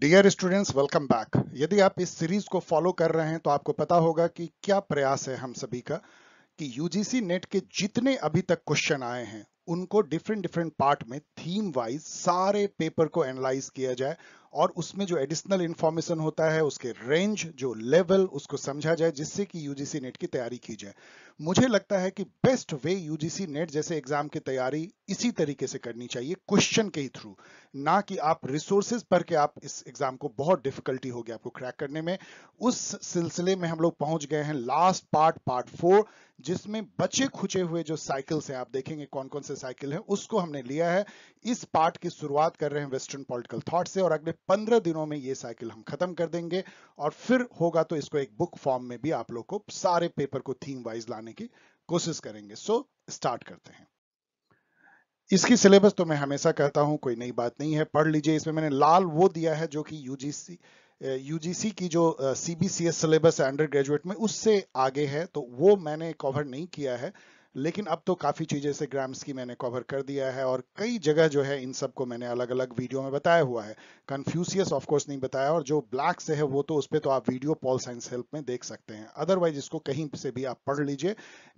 Dear students welcome back यदि आप इस सीरीज को फॉलो कर रहे हैं तो आपको पता होगा कि क्या प्रयास है हम सभी का कि यूजीसी नेट के जितने अभी तक क्वेश्चन आए हैं उनको डिफरेंट डिफरेंट पार्ट में थीम वाइज सारे पेपर को एनालाइज किया जाए और उसमें जो एडिशनल इंफॉर्मेशन होता है उसके रेंज जो लेवल उसको समझा जाए जिससे कि यूजीसी नेट की तैयारी की जाए मुझे लगता है कि बेस्ट वे यूजीसी नेट जैसे एग्जाम की तैयारी इसी तरीके से करनी चाहिए क्वेश्चन के ही थ्रू ना कि आप रिसोर्सेज पर के आप इस एग्जाम को बहुत डिफिकल्टी होगी आपको क्रैक करने में उस सिलसिले में हम लोग पहुंच गए हैं लास्ट पार्ट पार्ट फोर जिसमें बचे खुचे हुए जो साइकिल्स हैं आप देखेंगे कौन कौन से साइकिल हैं उसको हमने लिया है इस पार्ट की शुरुआत कर रहे हैं वेस्टर्न पॉलिटिकल थॉट से और अगले पंद्रह दिनों में ये साइकिल हम खत्म कर देंगे और फिर होगा तो इसको एक बुक फॉर्म में भी आप लोग को सारे पेपर को थीम वाइज लाने करने की कोशिश करेंगे सो so, स्टार्ट करते हैं इसकी सिलेबस तो मैं हमेशा कहता हूं कोई नई बात नहीं है पढ़ लीजिए इसमें मैंने लाल वो दिया है जो कि यूजीसी यूजीसी की जो सीबीसीएस सिलेबस है अंडर ग्रेजुएट में उससे आगे है तो वो मैंने कवर नहीं किया है लेकिन अब तो काफ़ी चीज़ें से ग्राम्स की मैंने कवर कर दिया है और कई जगह जो है इन सब को मैंने अलग अलग वीडियो में बताया हुआ है कन्फ्यूसियस ऑफकोर्स नहीं बताया और जो ब्लैक से है वो तो उस पर तो आप वीडियो पॉल साइंस हेल्प में देख सकते हैं अदरवाइज इसको कहीं से भी आप पढ़ लीजिए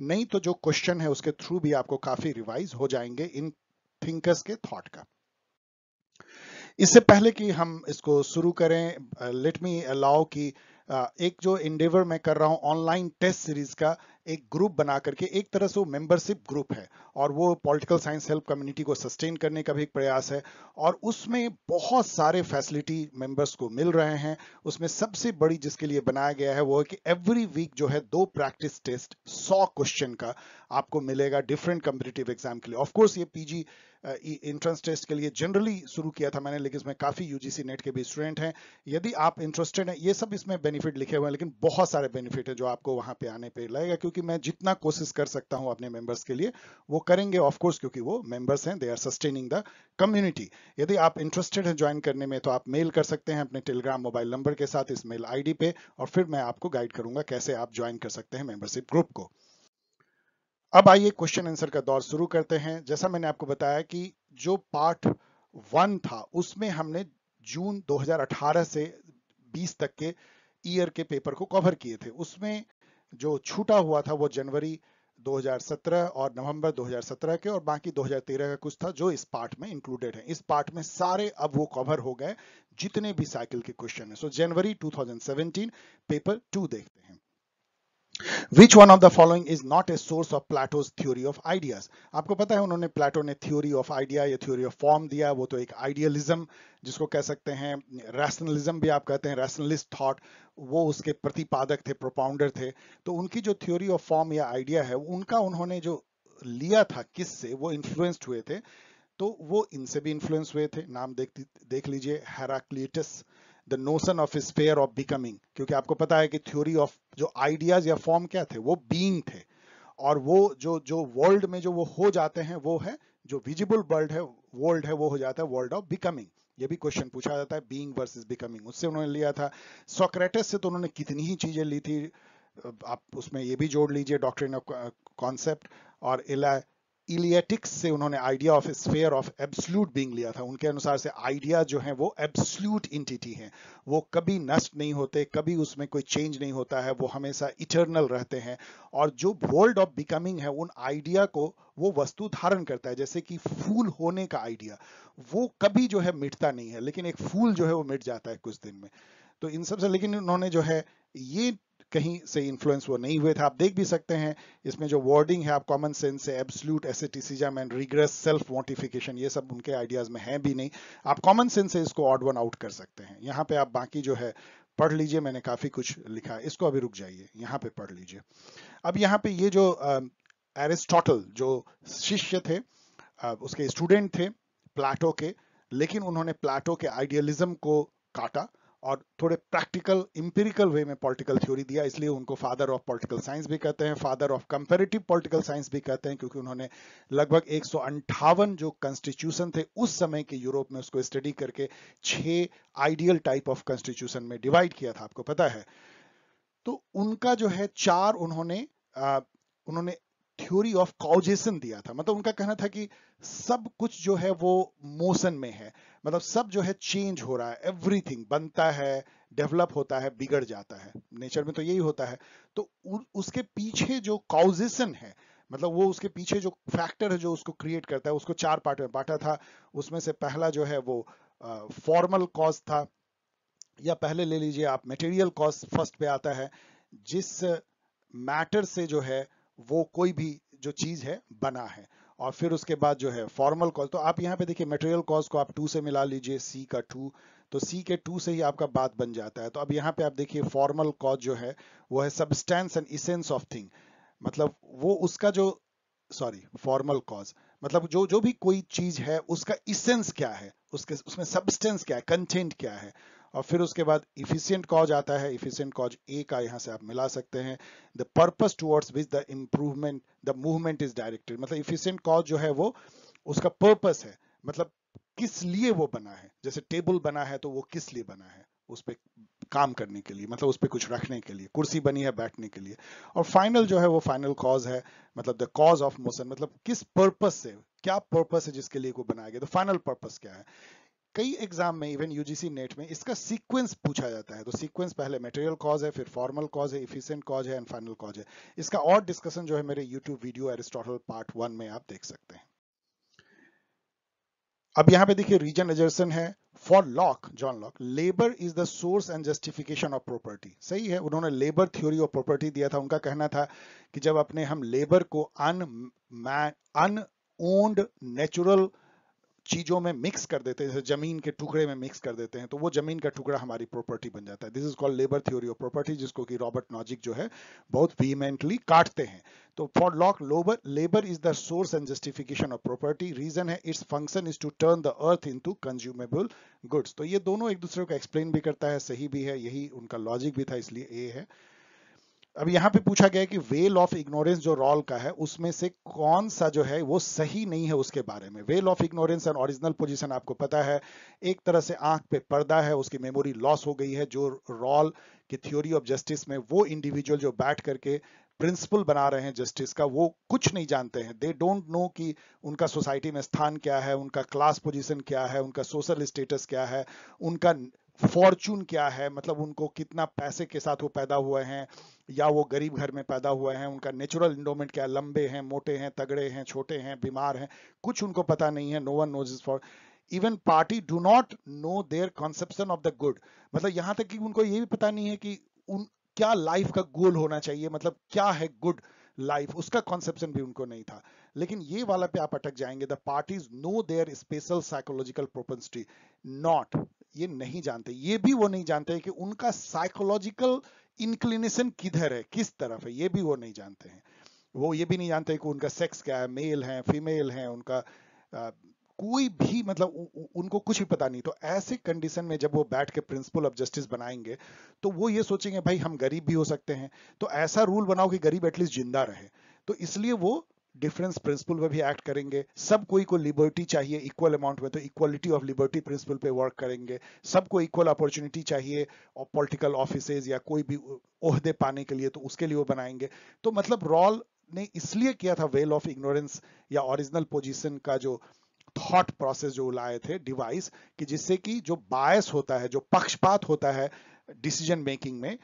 नहीं तो जो क्वेश्चन है उसके थ्रू भी आपको काफ़ी रिवाइज हो जाएंगे इन थिंकर्स के थॉट का इससे पहले कि हम इसको शुरू करें लेट मी अलाउ कि uh, एक जो इंडेवर मैं कर रहा हूं ऑनलाइन टेस्ट सीरीज का एक ग्रुप बना करके एक तरह से वो मेंबरशिप ग्रुप है और वो पॉलिटिकल साइंस हेल्प कम्युनिटी को सस्टेन करने का भी एक प्रयास है और उसमें बहुत सारे फैसिलिटी मेंबर्स को मिल रहे हैं उसमें सबसे बड़ी जिसके लिए बनाया गया है वो है कि एवरी वीक जो है दो प्रैक्टिस टेस्ट सौ क्वेश्चन का आपको मिलेगा डिफरेंट कम्पिटेटिव एग्जाम के लिए ऑफकोर्स ये पीजी इंट्रेंस टेस्ट के लिए जनरली शुरू किया था मैंने लेकिन इसमें काफ़ी यूजीसी नेट के भी स्टूडेंट हैं यदि आप इंटरेस्टेड हैं ये सब इसमें बेनिफिट लिखे हुए हैं लेकिन बहुत सारे बेनिफिट है जो आपको वहां पे आने पे लगेगा क्योंकि मैं जितना कोशिश कर सकता हूँ अपने मेंबर्स के लिए वो करेंगे ऑफकोर्स क्योंकि वो मेंबर्स हैं they are sustaining the community यदि आप इंटरेस्टेड हैं ज्वाइन करने में तो आप मेल कर सकते हैं अपने टेलीग्राम मोबाइल नंबर के साथ इस मेल आई पे और फिर मैं आपको गाइड करूंगा कैसे आप ज्वाइन कर सकते हैं मेंबरशिप ग्रुप को अब आइए क्वेश्चन आंसर का दौर शुरू करते हैं जैसा मैंने आपको बताया कि जो पार्ट वन था उसमें हमने जून 2018 से 20 तक के ईयर के पेपर को कवर किए थे उसमें जो छूटा हुआ था वो जनवरी 2017 और नवंबर 2017 के और बाकी 2013 का कुछ था जो इस पार्ट में इंक्लूडेड है इस पार्ट में सारे अब वो कवर हो गए जितने भी साइकिल के क्वेश्चन है so January two paper two देखते हैं Which one of the following is not a source of Plato's theory of ideas? आपको पता है उन्होंने प्लाटो ने theory of idea या theory of form दिया वो तो एक idealism जिसको कह सकते हैं rationalism भी आप कहते हैं rationalist thought वो उसके प्रतिपादक थे प्रोपाउंडर थे तो उनकी जो theory of form या idea है उनका उन्होंने जो लिया था किससे वो इन्फ्लुएंस्ड हुए थे तो वो इनसे भी इन्फ्लुएंस हुए थे नाम देख देख लीजिए Heraclitus the notion of sphere of becoming क्योंकि आपको पता है कि थ्योरी ऑफ जो आइडियाज या फॉर्म क्या थे वो बींग थे और वो जो जो वर्ल्ड में जो वो हो जाते हैं वो है जो विजिबल वर्ल्ड है वर्ल्ड है वो हो जाता है वर्ल्ड ऑफ बिकमिंग ये भी क्वेश्चन पूछा जाता है बीइंग वर्सेस बिकमिंग उससे उन्होंने लिया था सोक्रेटस से तो उन्होंने कितनी ही चीजें ली थी आप उसमें ये भी जोड़ लीजिए डॉक्ट्रिन ऑफ कॉन्सेप्ट और इला इलियटिक्स से उन्होंने idea of sphere of absolute being लिया था उनके अनुसार से आइडिया जो है वो एब्सल्यूट इंटिटी है वो कभी नष्ट नहीं होते कभी उसमें कोई चेंज नहीं होता है वो हमेशा इटर्नल रहते हैं और जो वर्ल्ड ऑफ बिकमिंग है उन आइडिया को वो वस्तु धारण करता है जैसे कि फूल होने का आइडिया वो कभी जो है मिटता नहीं है लेकिन एक फूल जो है वो मिट जाता है कुछ दिन में तो इन सबसे लेकिन उन्होंने जो है ये कहीं से इन्फ्लुएंस वो नहीं हुए थे आप देख भी सकते हैं इसमें जो वर्डिंग है आप कॉमन सेंस से absolute asceticism and regress self mortification ये सब उनके आइडियाज में है भी नहीं आप कॉमन सेंस से इसको ऑड वन आउट कर सकते हैं यहाँ पे आप बाकी जो है पढ़ लीजिए मैंने काफी कुछ लिखा है इसको अभी रुक जाइए यहाँ पे पढ़ लीजिए अब यहाँ पे ये जो एरिस्टोटल जो शिष्य थे आ, उसके स्टूडेंट थे प्लाटो के लेकिन उन्होंने प्लाटो के आइडियलिज्म को काटा और थोड़े प्रैक्टिकल इंपेरिकल वे में पॉलिटिकल थ्योरी दिया इसलिए उनको फादर ऑफ पॉलिटिकल साइंस भी कहते हैं father of comparative political science भी कहते हैं क्योंकि उन्होंने लगभग एक जो कॉन्स्टिट्यूशन थे उस समय के यूरोप में उसको स्टडी करके छह आइडियल टाइप ऑफ कॉन्स्टिट्यूशन में डिवाइड किया था आपको पता है तो उनका जो है चार उन्होंने आ, उन्होंने थ्योरी ऑफ कॉजेशन दिया था मतलब उनका कहना था कि सब कुछ जो है वो मोशन में है मतलब सब जो है चेंज हो रहा है एवरीथिंग बनता है डेवलप होता है बिगड़ जाता है नेचर में तो यही होता है तो उसके पीछे जो कॉजेशन है मतलब वो उसके पीछे जो फैक्टर है जो उसको क्रिएट करता है उसको चार पार्ट में बांटा था उसमें से पहला जो है वो फॉर्मल कॉज था या पहले ले लीजिए आप मेटेरियल कॉज फर्स्ट पे आता है जिस मैटर से जो है वो कोई भी जो चीज़ है बना है और फिर उसके बाद जो है फॉर्मल कॉज तो आप यहाँ पे देखिए मेटेरियल कॉज को आप टू से मिला लीजिए सी का टू तो सी के टू से ही आपका बात बन जाता है तो अब यहाँ पे आप देखिए फॉर्मल कॉज जो है वो है substance and essence of thing मतलब वो उसका जो सॉरी फॉर्मल कॉज मतलब जो जो भी कोई चीज है उसका इसेंस क्या है उसके उसमें सब्सटेंस क्या है कंटेंट क्या है और फिर उसके बाद इफिशियंट कॉज आता है इफिशियंट कॉज ए का यहाँ से आप मिला सकते हैं the purpose towards which the improvement the movement is directed मतलब इफिशियंट कॉज जो है वो उसका पर्पस है मतलब किस लिए वो बना है जैसे टेबल बना है तो वो किस लिए बना है उस पर काम करने के लिए मतलब उस पर कुछ रखने के लिए कुर्सी बनी है बैठने के लिए और फाइनल जो है वो फाइनल कॉज है मतलब द कॉज ऑफ मोशन मतलब किस पर्पस से क्या पर्पस है जिसके लिए को बनाया गया तो फाइनल पर्पस क्या है कई एग्जाम में इवन यूजीसी नेट में इसका सीक्वेंस पूछा जाता है तो सीक्वेंस पहले मटेरियल कॉज है फिर फॉर्मल कॉज है इफिशियंट कॉज है एंड फाइनल कॉज है इसका और डिस्कशन जो है मेरे YouTube video Aristotle part one में आप देख सकते हैं अब यहां पे देखिए रीजन एजर्सन है for Locke John Locke labour is the source and justification of property सही है उन्होंने लेबर थ्योरी ऑफ प्रॉपर्टी दिया था उनका कहना था कि जब अपने हम लेबर को अन अन ओन्ड नेचुरल चीज़ों में मिक्स कर देते हैं जैसे ज़मीन के टुकड़े में मिक्स कर देते हैं तो वो ज़मीन का टुकड़ा हमारी प्रॉपर्टी बन जाता है this is called labour theory of property जिसको कि रॉबर्ट नॉजिक जो है बहुत वीमेंटली काटते हैं तो for Locke labour labour is the source and justification of property reason है its function is to turn the earth into consumable goods तो ये दोनों एक दूसरे को एक्सप्लेन भी करता है सही भी है यही उनका लॉजिक भी था इसलिए ए है अब यहाँ पे पूछा गया कि वेल ऑफ इग्नोरेंस जो रॉल का है उसमें से कौन सा जो है वो सही नहीं है उसके बारे में veil of ignorance and original position आपको पता है एक तरह से आंख पे पर्दा है उसकी मेमोरी लॉस हो गई है जो रॉल की थ्योरी ऑफ जस्टिस में वो इंडिविजुअल जो बैठ करके प्रिंसिपल बना रहे हैं जस्टिस का वो कुछ नहीं जानते हैं दे डोंट नो कि उनका सोसाइटी में स्थान क्या है उनका क्लास पोजीशन क्या है उनका सोशल स्टेटस क्या है उनका फॉर्चून क्या है मतलब उनको कितना पैसे के साथ वो पैदा हुए हैं या वो गरीब घर में पैदा हुए हैं उनका नेचुरल इंडोमेंट क्या लंबे हैं मोटे हैं तगड़े हैं छोटे हैं बीमार हैं कुछ उनको पता नहीं है no one knows for even party do not know their conception of the good मतलब यहाँ तक कि उनको ये भी पता नहीं है कि उन क्या लाइफ का गोल होना चाहिए मतलब क्या है गुड लाइफ उसका कॉन्सेप्शन भी उनको नहीं था लेकिन ये वाला पे आप अटक जाएंगे the parties know their special psychological propensity not ये नहीं जानते ये भी वो नहीं जानते कि उनका साइकोलॉजिकल इंक्लिनेशन किधर है किस तरफ है ये भी वो नहीं जानते हैं वो ये भी नहीं जानते कि उनका सेक्स क्या है मेल है फीमेल है उनका आ, कोई भी मतलब उ, उ, उनको कुछ भी पता नहीं तो ऐसे कंडीशन में जब वो बैठ के प्रिंसिपल ऑफ जस्टिस बनाएंगे तो वो ये सोचेंगे भाई हम गरीब भी हो सकते हैं तो ऐसा रूल बनाओ कि गरीब एटलीस्ट जिंदा रहे तो इसलिए वो डिफरेंस प्रिंसिपल पे भी एक्ट करेंगे सब कोई को लिबर्टी चाहिए इक्वल अमाउंट में तो इक्वलिटी ऑफ लिबर्टी प्रिंसिपल पे वर्क करेंगे सबको इक्वल अपॉर्चुनिटी चाहिए पॉलिटिकल ऑफिसेज या कोई भी ओहदे पाने के लिए तो उसके लिए वो बनाएंगे तो मतलब रॉल ने इसलिए किया था वेल ऑफ इग्नोरेंस या ओरिजिनल पोजिशन का जो थॉट प्रोसेस जो लाए थे डिवाइस कि जिससे कि जो बायस होता है जो पक्षपात होता है डिसीजन मेकिंग में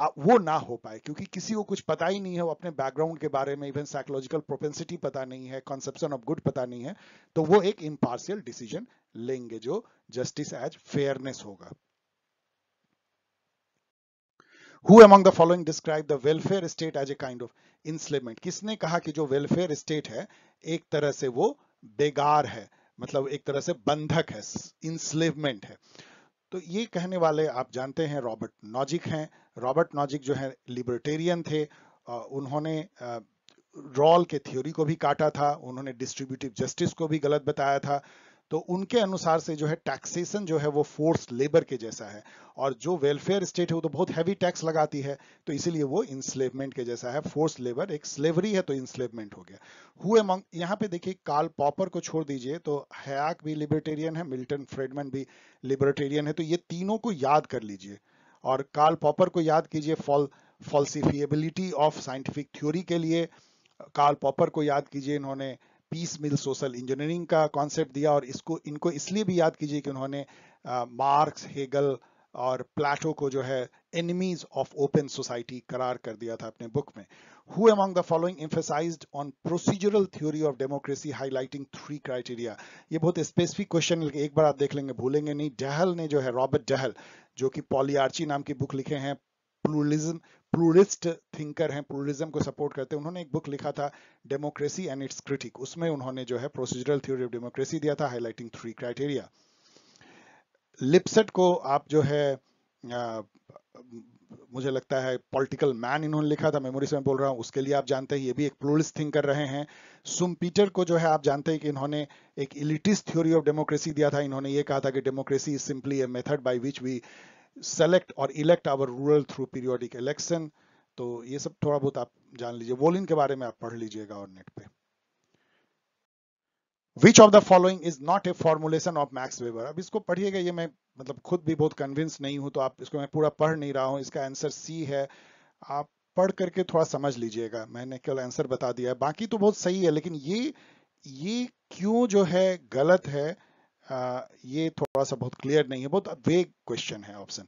वो ना हो पाए क्योंकि किसी को कुछ पता ही नहीं है वो अपने बैकग्राउंड के बारे में इवन साइकोलॉजिकल प्रोपेंसिटी पता नहीं है कॉन्सेप्शन ऑफ गुड पता नहीं है तो वो एक इम्पार्शियल डिसीजन लेंगे जो जस्टिस एज फेयरनेस होगा Who among the following describe the welfare state as a kind of enslavement? किसने कहा कि जो welfare state है एक तरह से वो बेगार है मतलब एक तरह से बंधक है enslavement है तो ये कहने वाले आप जानते हैं रॉबर्ट नॉजिक हैं रॉबर्ट नॉजिक जो है लिबर्टेरियन थे उन्होंने रॉल के थ्योरी को भी काटा था उन्होंने डिस्ट्रीब्यूटिव जस्टिस को भी गलत बताया था तो उनके अनुसार से जो है टैक्सेशन जो है वो फोर्स लेबर के जैसा है और जो वेलफेयर स्टेट है वो तो बहुत हैवी टैक्स लगाती है तो इसीलिए वो इंस्लेवमेंट के जैसा है फोर्स लेबर एक स्लेवरी है तो इंस्लेवमेंट हो गया हुए यहाँ पे देखिए कार्ल पॉपर को छोड़ दीजिए तो हयाक भी लिबर्टेरियन है मिल्टन फ्रेडमैन भी लिबर्टेरियन है तो ये तीनों को याद कर लीजिए और कार्ल पॉपर को याद कीजिए fall falsifiability of scientific theory के लिए कार्ल पॉपर को याद कीजिए इन्होंने पीस मिल सोशल इंजीनियरिंग का कॉन्सेप्ट दिया और इसको इनको इसलिए भी याद कीजिए कि उन्होंने मार्क्स uh, हेगल और प्लाटो को जो है एनिमीज ऑफ ओपन सोसाइटी करार कर दिया था अपने बुक में who among the following emphasised on procedural theory of democracy highlighting three criteria ये बहुत स्पेसिफिक क्वेश्चन है एक बार आप देख लेंगे भूलेंगे नहीं डहल ने जो है रॉबर्ट डहल जो कि पॉलियार्ची नाम की बुक लिखे हैं प्लूरिज्म प्लूरिस्ट थिंकर हैं प्लूरिज्म को सपोर्ट करते हैं उन्होंने एक बुक लिखा था डेमोक्रेसी एंड इट्स क्रिटिक उसमें उन्होंने जो है प्रोसीजरल थ्योरी ऑफ डेमोक्रेसी दिया था हाईलाइटिंग थ्री क्राइटेरिया लिपसेट को आप जो है आ, मुझे लगता है पॉलिटिकल मैन इन्होंने लिखा था मेमोरी से मैं बोल रहा हूँ उसके लिए आप जानते हैं ये भी एक प्लूरिस्ट थिंक कर रहे हैं सुम पीटर को जो है आप जानते हैं कि इन्होंने एक इलिटिस थ्योरी ऑफ डेमोक्रेसी दिया था इन्होंने ये कहा था कि democracy is simply a method by which we select और elect our rural through periodic election तो ये सब थोड़ा बहुत आप जान लीजिए वोलिन के बारे में आप पढ़ लीजिएगा और नेट पे which of the following is not a formulation of Max Weber अब इसको पढ़िएगा ये मैं मतलब खुद भी बहुत कन्विंस नहीं हूं तो आप इसको मैं पूरा पढ़ नहीं रहा हूं इसका आंसर सी है आप पढ़ करके थोड़ा समझ लीजिएगा मैंने केवल आंसर बता दिया है बाकी तो बहुत सही है लेकिन ये ये क्यों जो है गलत है ये थोड़ा सा बहुत क्लियर नहीं है बहुत वेग क्वेश्चन है ऑप्शन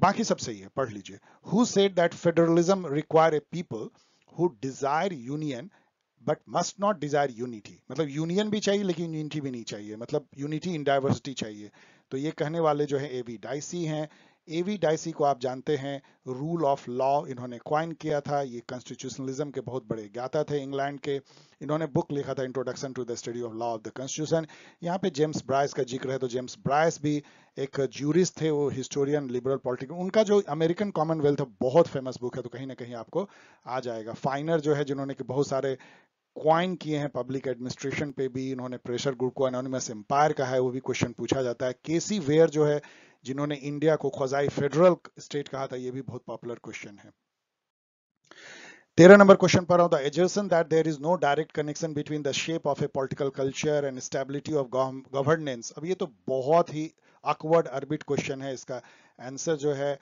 बाकी सब सही है पढ़ लीजिए who said that federalism require a people who desire union but must not desire unity मतलब यूनियन भी चाहिए लेकिन यूनिटी भी नहीं चाहिए मतलब यूनिटी इन डाइवर्सिटी चाहिए तो ये कहने वाले जो है ए बी डाइसी हैं एवी डाइसी को आप जानते हैं रूल ऑफ लॉ इन्होंने क्वाइन किया था ये कॉन्स्टिट्यूशनलिज्म के बहुत बड़े ज्ञाता थे इंग्लैंड के इन्होंने बुक लिखा था introduction to the study of law of the constitution यहाँ पे जेम्स ब्रायस का जिक्र है तो जेम्स ब्रायस भी एक ज्यूरिस्ट थे वो हिस्टोरियन लिबरल पॉलिटिकल उनका जो अमेरिकन कॉमनवेल्थ बहुत फेमस बुक है तो कहीं ना कहीं आपको आ जाएगा फाइनर जो है जिन्होंने कि बहुत सारे क्वाइन किए हैं पब्लिक एडमिनिस्ट्रेशन पे भी इन्होंने प्रेशर ग्रुप को एनोनिमस एम्पायर कहा है वो भी क्वेश्चन पूछा जाता है केसी वेयर जो है जिन्होंने इंडिया को खजाई फेडरल स्टेट कहा था ये भी बहुत पॉपुलर क्वेश्चन है तेरह नंबर क्वेश्चन पर assertion that there is no direct connection between the shape of a political culture and stability of governance अब ये तो बहुत ही अकवर्ड अर्बिट क्वेश्चन है इसका आंसर जो है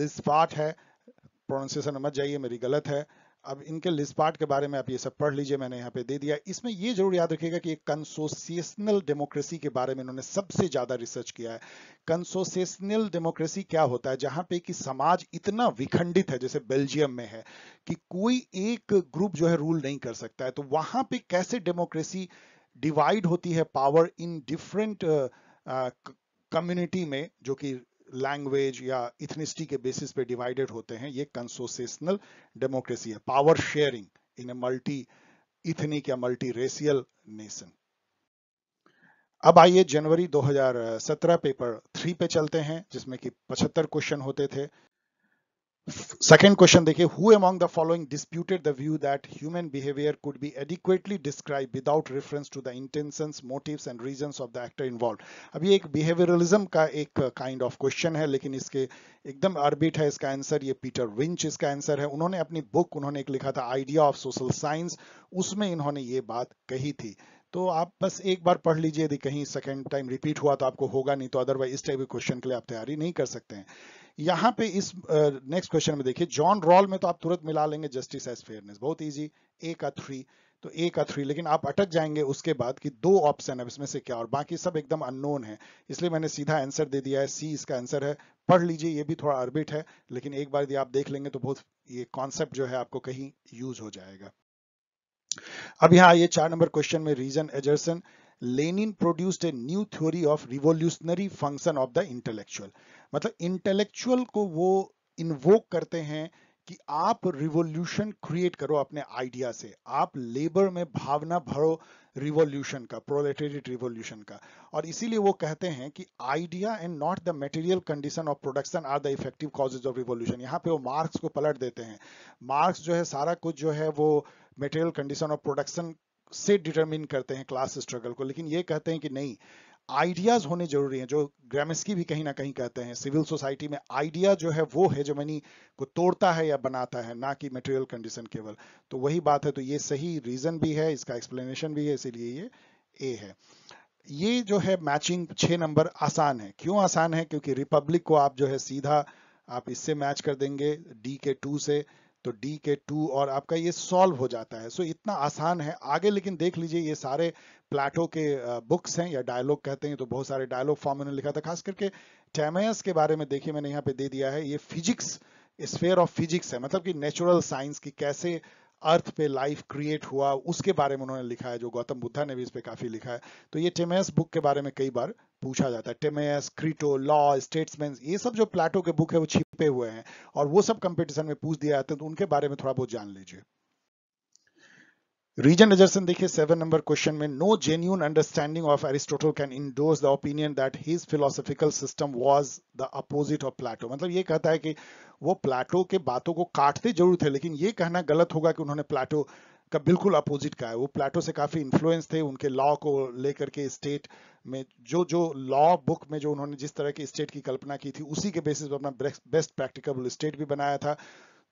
लिस्पाट है प्रोनाउंसिएशन मत जाइए मेरी गलत है अब इनके लिस्ट पार्ट के बारे में आप ये सब पढ़ लीजिए मैंने यहाँ पे दे दिया इसमें ये जरूर याद रखिएगा कि कंसोसिएशनल डेमोक्रेसी के बारे में इन्होंने सबसे ज्यादा रिसर्च किया है कंसोसिएशनल डेमोक्रेसी क्या होता है जहां पे कि समाज इतना विखंडित है जैसे बेल्जियम में है कि कोई एक ग्रुप जो है रूल नहीं कर सकता है तो वहां पे कैसे डेमोक्रेसी डिवाइड होती है पावर इन डिफरेंट कम्युनिटी में जो कि लैंग्वेज या इथनिस्टी के बेसिस पे डिवाइडेड होते हैं ये कंसोसेशनल डेमोक्रेसी है power sharing in a multi ethnic या मल्टी रेसियल नेशन अब आइए जनवरी 2017 पेपर थ्री पे चलते हैं जिसमें कि 75 क्वेश्चन होते थे Second question देखिए who among the following disputed the view that human behavior could be adequately described without reference to the intentions, motives and reasons of the actor involved. अब ये एक behavioralism का एक kind of question है लेकिन इसके एकदम अर्बिट है इसका आंसर ये पीटर विंच इसका आंसर है उन्होंने अपनी बुक उन्होंने एक लिखा था आइडिया ऑफ सोशल साइंस उसमें इन्होंने ये बात कही थी तो आप बस एक बार पढ़ लीजिए यदि कहीं सेकेंड टाइम रिपीट हुआ तो आपको होगा नहीं तो अदरवाइज इस टाइप के क्वेश्चन के लिए आप तैयारी नहीं कर सकते हैं यहाँ पे इस नेक्स्ट क्वेश्चन में देखिए जॉन रॉल में तो आप तुरंत मिला लेंगे जस्टिस एज फेयरनेस बहुत इजी ए का थ्री तो ए का थ्री लेकिन आप अटक जाएंगे उसके बाद कि दो ऑप्शन है इसमें से क्या और बाकी सब एकदम अननोन है इसलिए मैंने सीधा आंसर दे दिया है सी इसका आंसर है पढ़ लीजिए ये भी थोड़ा अर्बिट है लेकिन एक बार यदि आप देख लेंगे तो बहुत ये कॉन्सेप्ट जो है आपको कहीं यूज हो जाएगा अब यहाँ आइए चार नंबर क्वेश्चन में reason assertion Lenin produced a new theory of revolutionary function of the intellectual मतलब इंटेलेक्चुअल को वो इन्वोक करते हैं कि आप रिवॉल्यूशन क्रिएट करो अपने आइडिया से आप लेबर में भावना भरो रिवॉल्यूशन का प्रोलेटेरिट रिवॉल्यूशन का और इसीलिए वो कहते हैं कि idea and not the material condition of production are the effective causes of revolution यहाँ पे वो मार्क्स को पलट देते हैं मार्क्स जो है सारा कुछ जो है वो मेटेरियल कंडीशन ऑफ प्रोडक्शन से डिटरमिन करते हैं क्लास स्ट्रगल को लेकिन ये कहते हैं कि नहीं आइडियाज होने जरूरी हैं जो ग्रामस्की भी कहीं ना कहीं कहते हैं सिविल सोसाइटी में आइडिया जो है वो हेजमनी को तोड़ता है या बनाता है ना कि मटेरियल कंडीशन केवल तो वही बात है तो ये सही रीजन भी है इसका एक्सप्लेनेशन भी है इसीलिए ये ए है ये जो है मैचिंग छ नंबर आसान है क्यों आसान है क्योंकि रिपब्लिक को आप जो है सीधा आप इससे मैच कर देंगे डी के टू से तो डी के टू और आपका ये सॉल्व हो जाता है सो so, इतना आसान है आगे लेकिन देख लीजिए ये सारे प्लेटो के बुक्स हैं या डायलॉग कहते हैं तो बहुत सारे डायलॉग फॉर्म उन्होंने लिखा था खास करके टैमयस के बारे में देखिए मैंने यहाँ पे दे दिया है ये फिजिक्स स्फेयर ऑफ फिजिक्स है मतलब कि नेचुरल साइंस की कैसे अर्थ पे लाइफ क्रिएट हुआ उसके बारे में उन्होंने लिखा है जो गौतम बुद्धा ने भी इस पे काफी लिखा है तो ये टेमेस बुक के बारे में कई बार पूछा जाता है टेमेस क्रीटो लॉ स्टेट्समैन ये सब जो प्लाटो के बुक है वो छिपे हुए हैं और वो सब कंपटीशन में पूछ दिया जाता है तो उनके बारे में थोड़ा बहुत जान लीजिए Region Richardson देखिए सेवन नंबर क्वेश्चन में no genuine understanding of Aristotle can endorse the opinion that his philosophical system was the opposite of Plato मतलब ये कहता है कि वो प्लाटो के बातों को काटते जरूर थे लेकिन ये कहना गलत होगा कि उन्होंने प्लाटो का बिल्कुल अपोजिट कहा है वो प्लाटो से काफ़ी इन्फ्लुएंस थे उनके लॉ को लेकर के स्टेट में जो जो लॉ बुक में जो उन्होंने जिस तरह की स्टेट की कल्पना की थी उसी के बेसिस पर अपना बेस्ट प्रैक्टिकबल स्टेट भी बनाया था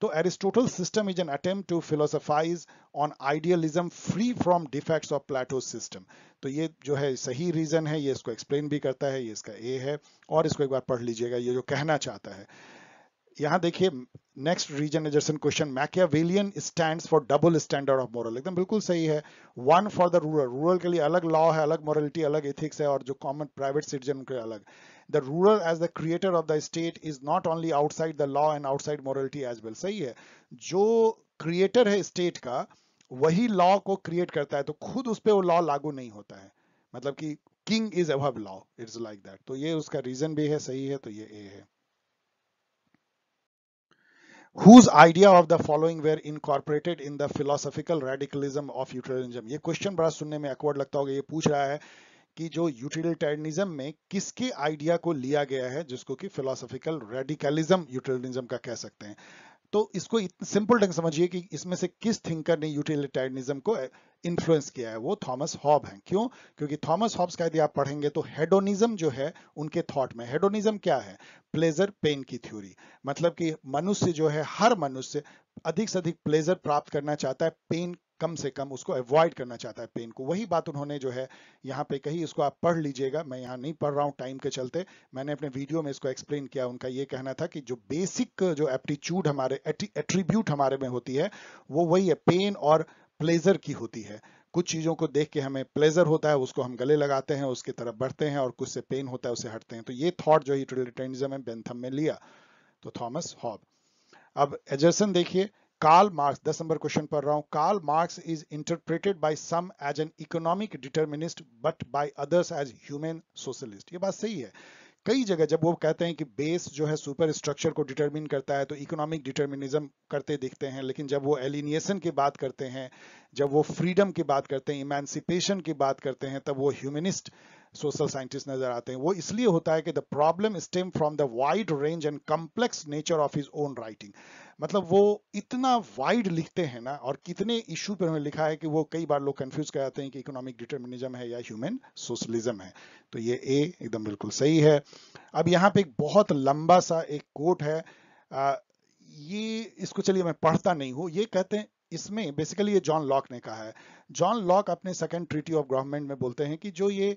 तो Aristotle system is an attempt to philosophize on idealism free from defects of Plato system तो ये जो है सही रीजन है ये इसको एक्सप्लेन भी करता है ये इसका ए है और इसको एक बार पढ़ लीजिएगा ये जो कहना चाहता है यहां देखिए next reason assertion question Machiavellian stands for double standard of moral एकदम बिल्कुल सही है one for the rural rural के लिए अलग लॉ है अलग मॉरलिटी अलग एथिक्स है और जो कॉमन प्राइवेट सिटीजन के अलग the ruler as the creator of the state is not only outside the law and outside morality as well सही है जो क्रिएटर है स्टेट का वही लॉ को क्रिएट करता है तो खुद उस पर वो लॉ लागू नहीं होता है मतलब कि king is above law it's like that तो ये उसका रीजन भी है सही है तो ये ए है whose idea of the following were incorporated in the philosophical radicalism of utilitarianism ये क्वेश्चन बड़ा सुनने में awkward लगता होगा ये पूछ रहा है कि जो यूटिलिटेरियनिज्म में किसके आइडिया को लिया गया है जिसको कि फिलोसॉफिकल रेडिकलिज्म यूटिलिज्म का कह सकते हैं तो इसको सिंपल ढंग समझिए कि इसमें से किस थिंकर ने यूटिलिटेरियनिज्म को इन्फ्लुएंस किया है वो थॉमस हॉब हैं क्यों क्योंकि थॉमस हॉब्स का यदि आप पढ़ेंगे तो हेडोनिज्म जो है उनके थॉट में हेडोनिज्म क्या है प्लेजर पेन की थ्योरी मतलब कि मनुष्य जो है हर मनुष्य अधिक से अधिक प्लेजर प्राप्त करना चाहता है पेन कम से कम उसको अवॉइड करना चाहता है पेन को वही बात उन्होंने जो है यहाँ पे कही इसको आप पढ़ लीजिएगा मैं यहाँ नहीं पढ़ रहा हूँ टाइम के चलते मैंने अपने वीडियो में इसको एक्सप्लेन किया उनका ये कहना था कि जो बेसिक जो एप्टीट्यूड हमारे एट्रीब्यूट हमारे में होती है वो वही है पेन और प्लेजर की होती है कुछ चीज़ों को देख के हमें प्लेजर होता है उसको हम गले लगाते हैं उसकी तरफ बढ़ते हैं और कुछ से पेन होता है उसे हटते हैं तो ये थॉट जो है बेंथम में लिया तो थॉमस हॉब अब एजर्सन देखिए Karl Marx, दस नंबर क्वेश्चन पढ़ रहा हूँ Karl Marx is interpreted by some as an economic determinist but by others as human socialist ये बात सही है कई जगह जब वो कहते हैं कि बेस जो है सुपर स्ट्रक्चर को डिटरमिन करता है तो इकोनॉमिक डिटरमिनिज्म करते दिखते हैं लेकिन जब वो एलिनिएशन की बात करते हैं जब वो फ्रीडम की बात करते हैं इमेंसिपेशन की बात करते हैं तब वो ह्यूमनिस्ट सोशल साइंटिस्ट नजर आते हैं वो इसलिए होता है कि the problem stem from the wide range and complex nature of his own writing मतलब वो इतना वाइड लिखते हैं ना और कितने इशू पर उन्होंने लिखा है कि वो कई बार लोग कंफ्यूज कर जाते हैं कि इकोनॉमिक डिटर्मिनिज्म है या ह्यूमन सोशलिज्म है तो ये ए एकदम बिल्कुल सही है अब यहाँ पे एक बहुत लंबा सा एक कोट है आ, ये इसको चलिए मैं पढ़ता नहीं हूँ ये कहते हैं इसमें बेसिकली ये जॉन लॉक ने कहा है जॉन लॉक अपने सेकेंड ट्रीटी ऑफ गवर्नमेंट में बोलते हैं कि जो ये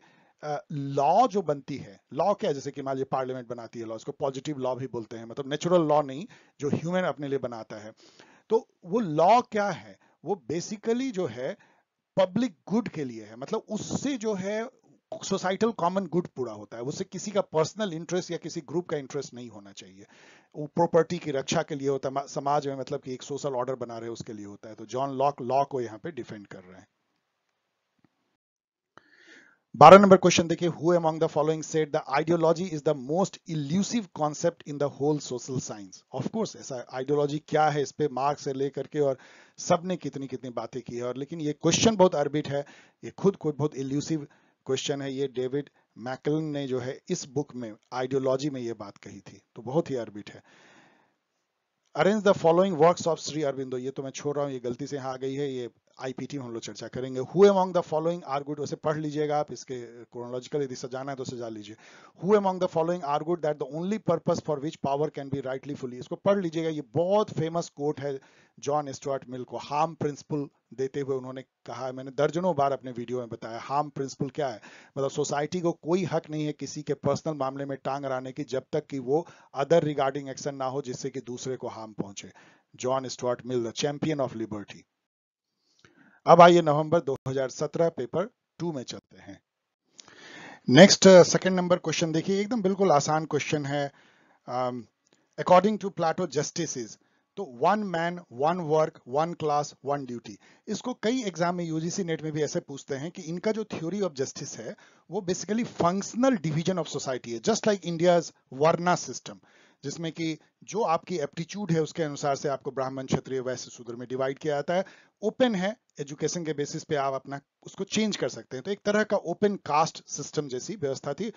लॉ जो बनती है लॉ क्या है जैसे कि मान लीजिए पार्लियामेंट बनाती है लॉ इसको पॉजिटिव लॉ भी बोलते हैं मतलब नेचुरल लॉ नहीं जो ह्यूमन अपने लिए बनाता है तो वो लॉ क्या है वो बेसिकली जो है पब्लिक गुड के लिए है मतलब उससे जो है सोसाइटल कॉमन गुड पूरा होता है उससे किसी का पर्सनल इंटरेस्ट या किसी ग्रुप का इंटरेस्ट नहीं होना चाहिए वो प्रॉपर्टी की रक्षा के लिए होता है समाज में मतलब कि एक सोशल ऑर्डर बना रहे उसके लिए होता है तो जॉन लॉक लॉ को यहाँ पे डिफेंड कर रहे हैं बारह नंबर क्वेश्चन देखिए who among the following set the ideology is the most elusive concept in the whole social science of course ऐसा आइडियोलॉजी क्या है इस पे मार्क्स से लेकर के और सब ने कितनी कितनी बातें की है और लेकिन ये क्वेश्चन बहुत अर्बिट है ये खुद खुद बहुत इल्यूसिव क्वेश्चन है ये डेविड मैकलन ने जो है इस बुक में आइडियोलॉजी में ये बात कही थी तो बहुत ही अर्बिट है arrange the following works of Shri Aurobindo ये तो मैं छोड़ रहा हूँ ये गलती से यहाँ आ गई है ये आईपीटी में हम लोग चर्चा करेंगे who among the following are good वैसे पढ़ लीजिएगा आप इसके क्रोनोलॉजिकल यदि सजाना है तो सजा लीजिए who among the following are good that the only purpose for which power can be rightly fully इसको पढ़ लीजिएगा ये बहुत फेमस कोट है जॉन स्टुअर्ट मिल को हार्म प्रिंसिपल देते हुए उन्होंने कहा है मैंने दर्जनों बार अपने वीडियो में बताया हार्म प्रिंसिपल क्या है मतलब सोसाइटी को कोई हक नहीं है किसी के पर्सनल मामले में टांग अड़ाने की जब तक कि वो अदर रिगार्डिंग एक्शन ना हो जिससे कि दूसरे को हार्म पहुंचे John Stuart Mill the champion of liberty अब आइए नवंबर 2017 पेपर टू में चलते हैं नेक्स्ट सेकंड नंबर क्वेश्चन देखिए एकदम बिल्कुल आसान क्वेश्चन है अकॉर्डिंग टू प्लाटो जस्टिस तो one man one work one class one duty इसको कई एग्जाम में यूजीसी नेट में भी ऐसे पूछते हैं कि इनका जो थ्योरी ऑफ जस्टिस है वो basically functional division of society है just like India varna system जिसमें कि जो आपकी एप्टीट्यूड है उसके अनुसार से आपको ब्राह्मण क्षत्रिय वैश्य शूद्र में डिवाइड किया जाता है ओपन है एजुकेशन के बेसिस पे आप अपना उसको चेंज कर सकते हैं तो एक तरह का ओपन कास्ट सिस्टम जैसी व्यवस्था थी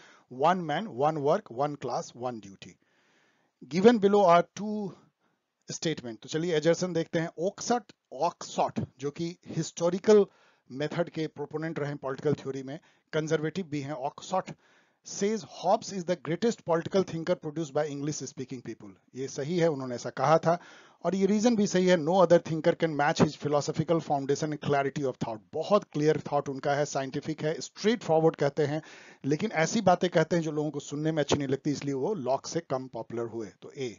one man one work one class one duty given below are two statement तो चलिए एजर्सन देखते हैं ओक्सट ऑक्सॉट जो कि हिस्टोरिकल मेथड के प्रोपोनेंट रहे पॉलिटिकल थ्योरी में कंजर्वेटिव भी हैं ऑक्सॉट says Hobbes is the greatest political thinker produced by English speaking people. ये सही है उन्होंने ऐसा कहा था और ये reason भी सही है no other thinker can match his philosophical foundation and clarity of thought. बहुत clear thought उनका है scientific है straight forward कहते हैं लेकिन ऐसी बातें कहते हैं जो लोगों को सुनने में अच्छी नहीं लगती इसलिए वो लॉक से कम पॉपुलर हुए तो a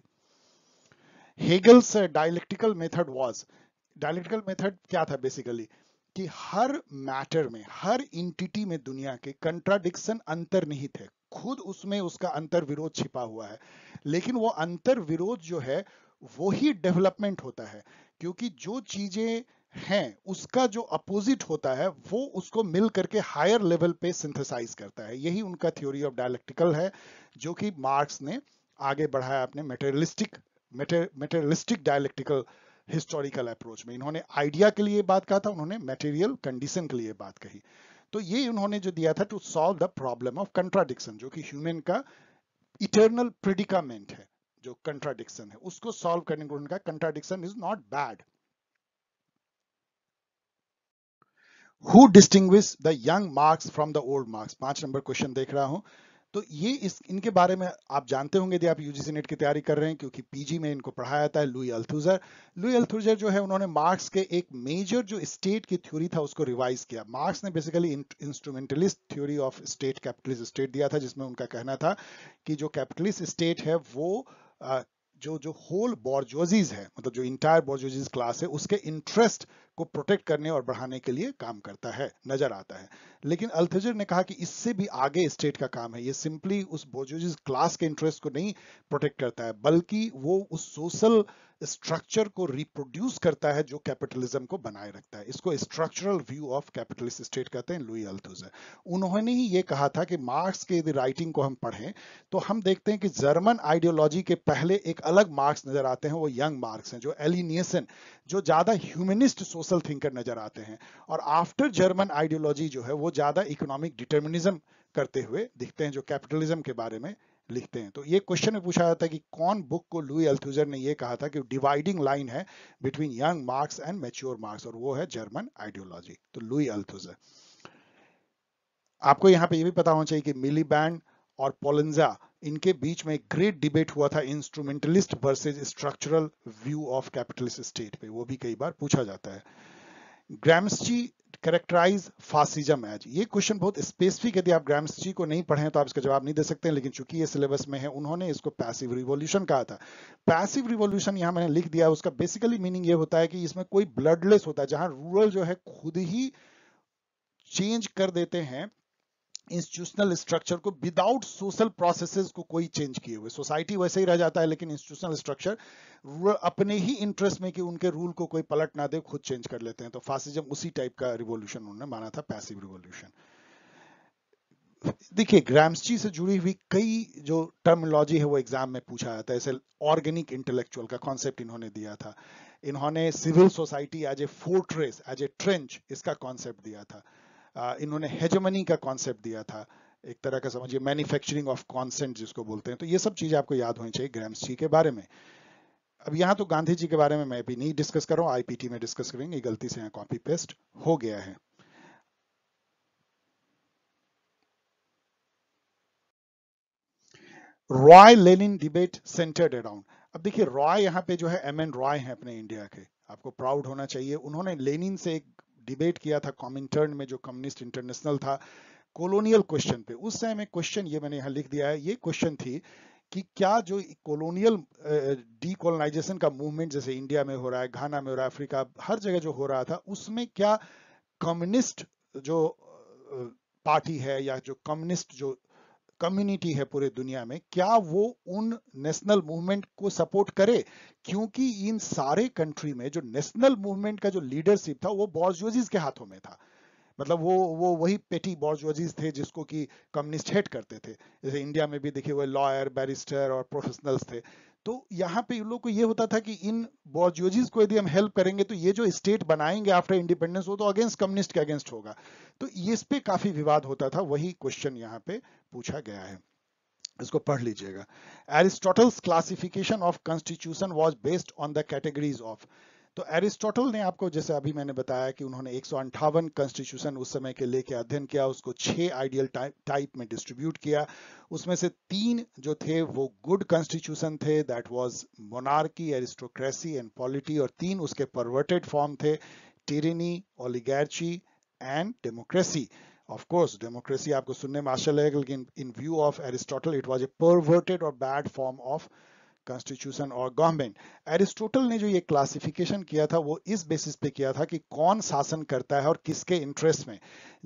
Hegel's dialectical method was dialectical method क्या था बेसिकली कि हर मैटर में हर इंटिटी में दुनिया के कंट्राडिक्शन अंतर्निहित है खुद उसमें उसका अंतर विरोध छिपा हुआ है लेकिन वो अंतर विरोध जो है वो ही डेवलपमेंट होता है क्योंकि जो चीजें हैं उसका जो अपोजिट होता है वो उसको मिल करके हायर लेवल पे सिंथेसाइज करता है यही उनका थ्योरी ऑफ डायलेक्टिकल है जो कि मार्क्स ने आगे बढ़ाया अपने materialistic materialistic dialectical historical approach में इन्होंने आइडिया के लिए बात कहा था उन्होंने मटेरियल कंडीशन के लिए बात कही तो ये उन्होंने जो दिया था to solve the problem of contradiction जो कि ह्यूमन का इटर्नल प्रिडिकामेंट है जो कंट्राडिक्शन है उसको सॉल्व करने को उनका contradiction is not bad who distinguish the young Marx from the old Marx पांच नंबर क्वेश्चन देख रहा हूं तो ये इस इनके बारे में आप जानते होंगे यदि आप यूजीसी नेट की तैयारी कर रहे हैं क्योंकि पीजी में इनको पढ़ाया जाता है लुई अल्थुजर लुई अल्थुजर जो है उन्होंने मार्क्स के एक मेजर जो स्टेट की थ्योरी था उसको रिवाइज किया मार्क्स ने basically instrumentalist theory of state capitalist state दिया था जिसमें उनका कहना था कि जो कैपिटलिस्ट स्टेट है वो आ, जो जो होल बॉर्जोजीज है मतलब जो इंटायर बॉर्जोजीज क्लास है उसके इंटरेस्ट को प्रोटेक्ट करने और बढ़ाने के लिए काम करता है नजर आता है लेकिन अल्थजर ने कहा कि इससे भी आगे स्टेट का काम है ये सिंपली उस बोजोजिस क्लास के इंटरेस्ट को नहीं प्रोटेक्ट करता है बल्कि वो उस सोशल स्ट्रक्चर को रिप्रोड्यूस करता है जो कैपिटलिज्म को बनाए रखता है इसको structural view of capitalist state कहते हैं लुई अल्थुजर उन्होंने ही ये कहा था कि मार्क्स के यदि राइटिंग को हम पढ़ें तो हम देखते हैं कि जर्मन आइडियोलॉजी के पहले एक अलग मार्क्स नजर आते हैं वो यंग मार्क्स हैं जो एलिनियसन जो ज्यादा ह्यूमनिस्ट सोशल सोशल थिंकर नजर आते हैं और आफ्टर जर्मन आइडियोलॉजी जो है वो ज्यादा इकोनॉमिक डिटर्मिनिज्म करते हुए दिखते हैं जो कैपिटलिज्म के बारे में लिखते हैं तो ये क्वेश्चन में पूछा जाता है कि कौन बुक को लुई अल्थुजर ने ये कहा था कि डिवाइडिंग लाइन है between young Marx and mature Marx और वो है जर्मन आइडियोलॉजी तो लुई अल्थुजर आपको यहाँ पे ये भी पता होना चाहिए कि मिली और पोलेंजा इनके बीच में ग्रेट डिबेट हुआ था instrumentalist versus structural view of capitalist state पे वो भी कई बार पूछा जाता है ग्रामस्ची करेक्टराइज फासिज्म एज ये क्वेश्चन बहुत स्पेसिफिक यदि आप ग्रामस्ची को नहीं पढ़े तो आप इसका जवाब नहीं दे सकते हैं लेकिन चूंकि ये सिलेबस में है उन्होंने इसको पैसिव रिवॉल्यूशन कहा था पैसिव रिवॉल्यूशन यहाँ मैंने लिख दिया उसका बेसिकली मीनिंग ये होता है कि इसमें कोई ब्लडलेस होता है जहां रूरल जो है खुद ही चेंज कर देते हैं इंस्टीट्यूशनल स्ट्रक्चर को विदाउट सोशल प्रोसेसेस को कोई चेंज किए हुए सोसाइटी वैसे ही रह जाता है लेकिन इंस्टीट्यूशनल स्ट्रक्चर अपने ही इंटरेस्ट में कि उनके रूल को कोई पलट ना दे खुद चेंज कर लेते हैं तो फासिज्म उसी टाइप का रिवोल्यूशन उन्होंने माना था पैसिव रिवोल्यूशन देखिए ग्रामस्टी से जुड़ी हुई कई जो टर्मिनोलॉजी है वो एग्जाम में पूछा जाता है जैसे ऑर्गेनिक इंटेलेक्चुअल का कॉन्सेप्ट इन्होंने दिया था इन्होंने civil society as a fortress as a trench इसका कॉन्सेप्ट दिया था इन्होंने हेजमनी का कॉन्सेप्ट दिया था एक तरह का समझिए मैन्युफैक्चरिंग ऑफ कॉन्सेंट जिसको बोलते हैं तो ये सब चीज़ें आपको याद होनी चाहिए ग्राम्स जी के बारे में अब यहाँ तो गांधी जी के बारे में मैं भी नहीं डिस्कस कर रहा हूँ आई में डिस्कस करेंगे गलती से यहाँ कॉपी पेस्ट हो गया है Roy Lenin debate centred around अब देखिए रॉय यहाँ पे जो है एम एन रॉय है अपने इंडिया के आपको प्राउड होना चाहिए उन्होंने लेनिन से एक डिबेट किया था कॉमिंटर्न में जो कम्युनिस्ट इंटरनेशनल था कॉलोनियल क्वेश्चन पे उस समय में क्वेश्चन ये मैंने यहाँ लिख दिया है ये क्वेश्चन थी कि क्या जो कॉलोनियल डीकोलोनाइजेशन का मूवमेंट जैसे इंडिया में हो रहा है घाना में हो रहा है अफ्रीका हर जगह जो हो रहा था उसमें क्या कम्युनिस्ट जो पार्टी है या जो कम्युनिस्ट जो कम्युनिटी है पूरे दुनिया में क्या वो उन नेशनल मूवमेंट को सपोर्ट करे क्योंकि इन सारे कंट्री में जो नेशनल मूवमेंट का जो लीडरशिप था वो बॉर्जोजिस के हाथों में था मतलब वो वो वही पेटी बॉर्जोजिस थे जिसको कि कम्युनिस्ट हेट करते थे जैसे इंडिया में भी देखिए वो लॉयर बैरिस्टर और प्रोफेशनल्स थे तो यहाँ पे इन लोग को ये होता था कि इन बॉर्जियोजिस को यदि हम हेल्प करेंगे तो ये जो स्टेट बनाएंगे आफ्टर इंडिपेंडेंस वो तो अगेंस्ट कम्युनिस्ट के अगेंस्ट होगा तो इस पे काफी विवाद होता था वही क्वेश्चन यहाँ पे पूछा गया है इसको पढ़ लीजिएगा Aristotle's classification of constitution was based on the categories of तो एरिस्टोटल ने आपको जैसे अभी मैंने बताया कि उन्होंने एक कॉन्स्टिट्यूशन उस समय के लेके अध्ययन किया उसको छह आइडियल टाइप में डिस्ट्रीब्यूट किया उसमें से तीन जो थे वो गुड कॉन्स्टिट्यूशन थे that was monarchy aristocracy and polity और तीन उसके परवर्टेड फॉर्म थे tyranny oligarchy and democracy of course democracy आपको सुनने में आशा लगेगा लेकिन in view of Aristotle it was a perverted और बैड फॉर्म ऑफ कॉन्स्टिट्यूशन और गवर्नमेंट एरिस्टोटल ने जो ये क्लासिफिकेशन किया था वो इस बेसिस पे किया था कि कौन शासन करता है और किसके इंटरेस्ट में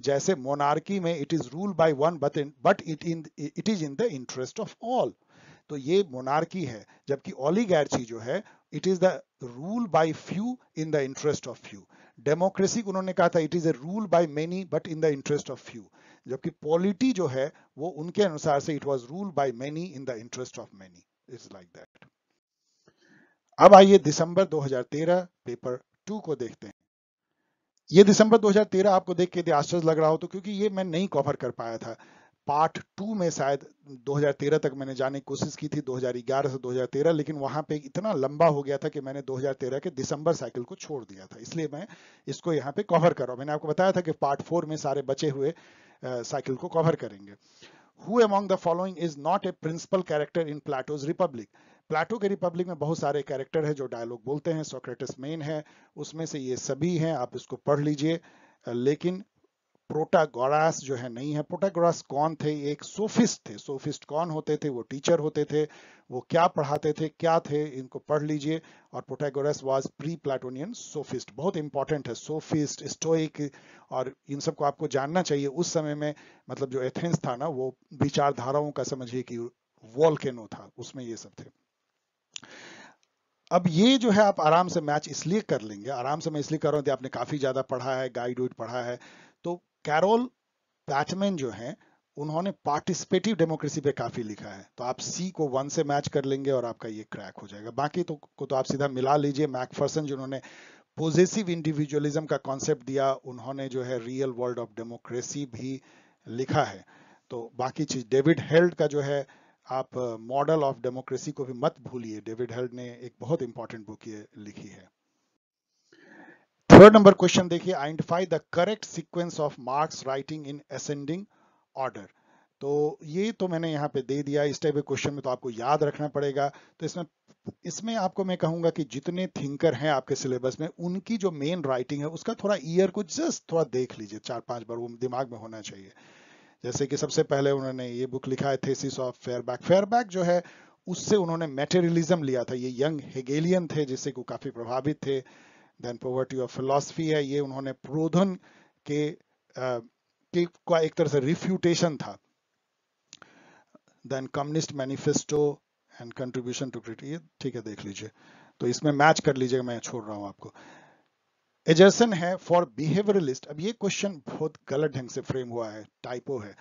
जैसे मोनार्की में it is rule by one but but it in it is in the interest of all तो ये मोनार्की है जबकि ओलीगैर्ची जो है it is the rule by few in the interest of few democracy उन्होंने कहा था it is a rule by many but in the interest of few जबकि पॉलिटी जो है वो उनके अनुसार से it was rule by many in the interest of many is like that अब आइए दिसंबर 2013 पेपर टू को देखते हैं ये दिसंबर 2013 आपको देख के आश्चर्य लग रहा हो तो क्योंकि ये मैं नहीं कवर कर पाया था पार्ट टू में शायद 2013 तक मैंने जाने की कोशिश की थी 2011 से 2013 लेकिन वहां पे इतना लंबा हो गया था कि मैंने 2013 के दिसंबर साइकिल को छोड़ दिया था इसलिए मैं इसको यहाँ पे कवर कर रहा हूँ मैंने आपको बताया था कि पार्ट फोर में सारे बचे हुए साइकिल को कवर करेंगे who among the following is not a principal character in Plato's Republic Plato के रिपब्लिक में बहुत सारे कैरेक्टर है जो डायलॉग बोलते हैं सोक्रेटिस मेन है उसमें से ये सभी हैं आप इसको पढ़ लीजिए लेकिन प्रोटागोरास जो है नहीं है प्रोटागोरास कौन थे एक सोफिस्ट थे सोफिस्ट कौन होते थे वो टीचर होते थे वो क्या पढ़ाते थे क्या थे इनको पढ़ लीजिए और Protagoras was pre Platonian sophist बहुत इंपॉर्टेंट है सोफिस्ट स्टोइक और इन सबको आपको जानना चाहिए उस समय में मतलब जो एथेंस था ना वो विचारधाराओं का समझिए कि वॉल्केनो था उसमें ये सब थे अब ये जो है आप आराम से मैच इसलिए कर लेंगे आराम से मैं इसलिए कर रहा हूँ आपने काफी ज्यादा पढ़ा है गाइड पढ़ा है कैरोल बैटमैन जो हैं उन्होंने पार्टिसिपेटिव डेमोक्रेसी पे काफी लिखा है तो आप सी को वन से मैच कर लेंगे और आपका ये क्रैक हो जाएगा बाकी तो को तो आप सीधा मिला लीजिए मैकफर्सन जिन्होंने पोजेसिव इंडिविजुअलिज्म का कॉन्सेप्ट दिया उन्होंने जो है रियल वर्ल्ड ऑफ डेमोक्रेसी भी लिखा है तो बाकी चीज डेविड हेल्ड का जो है आप मॉडल ऑफ डेमोक्रेसी को भी मत भूलिए डेविड हेल्ड ने एक बहुत इंपॉर्टेंट बुक ये लिखी है थर्ड नंबर क्वेश्चन देखिए identify the correct sequence of Marx writing in ascending order तो ये तो मैंने यहाँ पे दे दिया इस टाइप के क्वेश्चन में तो आपको याद रखना पड़ेगा तो इसमें इसमें आपको मैं कहूंगा कि जितने थिंकर हैं आपके सिलेबस में उनकी जो मेन राइटिंग है उसका थोड़ा ईयर को जस्ट थोड़ा देख लीजिए चार पांच बार वो दिमाग में होना चाहिए जैसे कि सबसे पहले उन्होंने ये बुक लिखा है थेसिस ऑफ फेयरबैक फेयरबैक जो है उससे उन्होंने मेटेरियलिज्म लिया था ये यंग हेगेलियन थे जिससे को काफी प्रभावित थे देन पोवर्टी ऑफ फिलोसफी है ये उन्होंने प्रोधन के के का एक तरह से रिफ्यूटेशन था then communist manifesto and contribution to create ये ठीक है देख लीजिए तो इसमें मैच कर लीजिएगा मैं छोड़ रहा हूं आपको एजर्सन है फॉर बिहेवियरलिस्ट अब ये क्वेश्चन बहुत गलत ढंग से फ्रेम हुआ है टाइपो है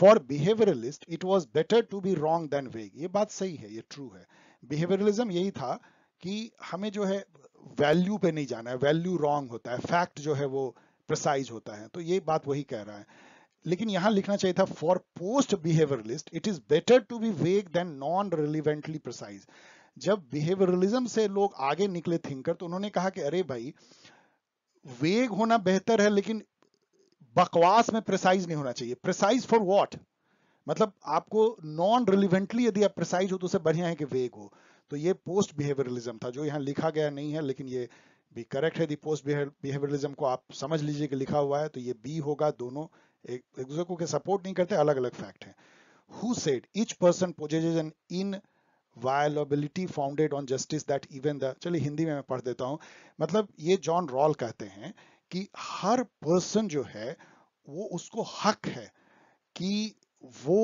for behaviouralist it was better to be wrong than vague ये बात सही है ये ट्रू है बिहेवियरलिज्म यही था कि हमें जो है वैल्यू पे नहीं जाना है वैल्यू रॉन्ग होता है फैक्ट जो है वो प्रसाइज होता है तो ये बात वही कह रहा है लेकिन यहां लिखना चाहिए था for post behaviouralist it is better to be vague than non relevantly precise जब बिहेवियरलिज्म से लोग आगे निकले थिंकर तो उन्होंने कहा कि अरे भाई वेग होना बेहतर है लेकिन बकवास में प्रिसाइज नहीं होना चाहिए प्रिसाइज फॉर व्हाट मतलब आपको नॉन रिलीवेंटली यदि आप प्रिसाइज हो तो उसे बढ़िया है कि वेग हो तो ये पोस्ट बिहेवियरलिज्म था जो यहाँ लिखा गया नहीं है लेकिन ये भी करेक्ट है दी पोस्ट बिहेवियरलिज्म को आप समझ लीजिए कि लिखा हुआ है तो ये बी होगा दोनों एक दूसरे को सपोर्ट नहीं करते अलग अलग फैक्ट है who said each person possesses an inviolability founded on justice that even the चलिए हिंदी में मैं पढ़ देता हूँ मतलब ये जॉन रॉल कहते हैं कि हर पर्सन जो है वो उसको हक है कि वो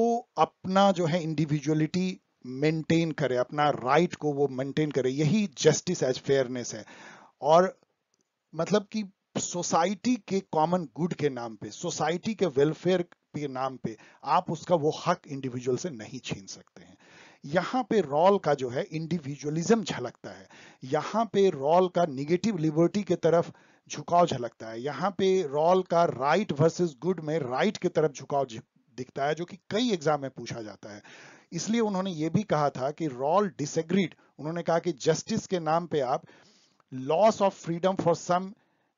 अपना जो है इंडिविजुअलिटी मेंटेन करे अपना राइट right को वो मेंटेन करे यही जस्टिस एज फेयरनेस है और मतलब कि सोसाइटी के कॉमन गुड के नाम पे सोसाइटी के वेलफेयर के नाम पे आप उसका वो हक इंडिविजुअल से नहीं छीन सकते हैं यहाँ पे रॉल का जो है इंडिविजुअलिज्म झलकता है यहाँ पे रॉल का निगेटिव लिबर्टी के तरफ झुकाव झलकता है यहाँ पे रॉल का राइट वर्सेस गुड में राइट के तरफ झुकाव दिखता है जो कि कई एग्जाम में पूछा जाता है इसलिए उन्होंने ये भी कहा था कि रॉल डिसएग्रीड उन्होंने कहा कि जस्टिस के नाम पे आप loss of freedom for some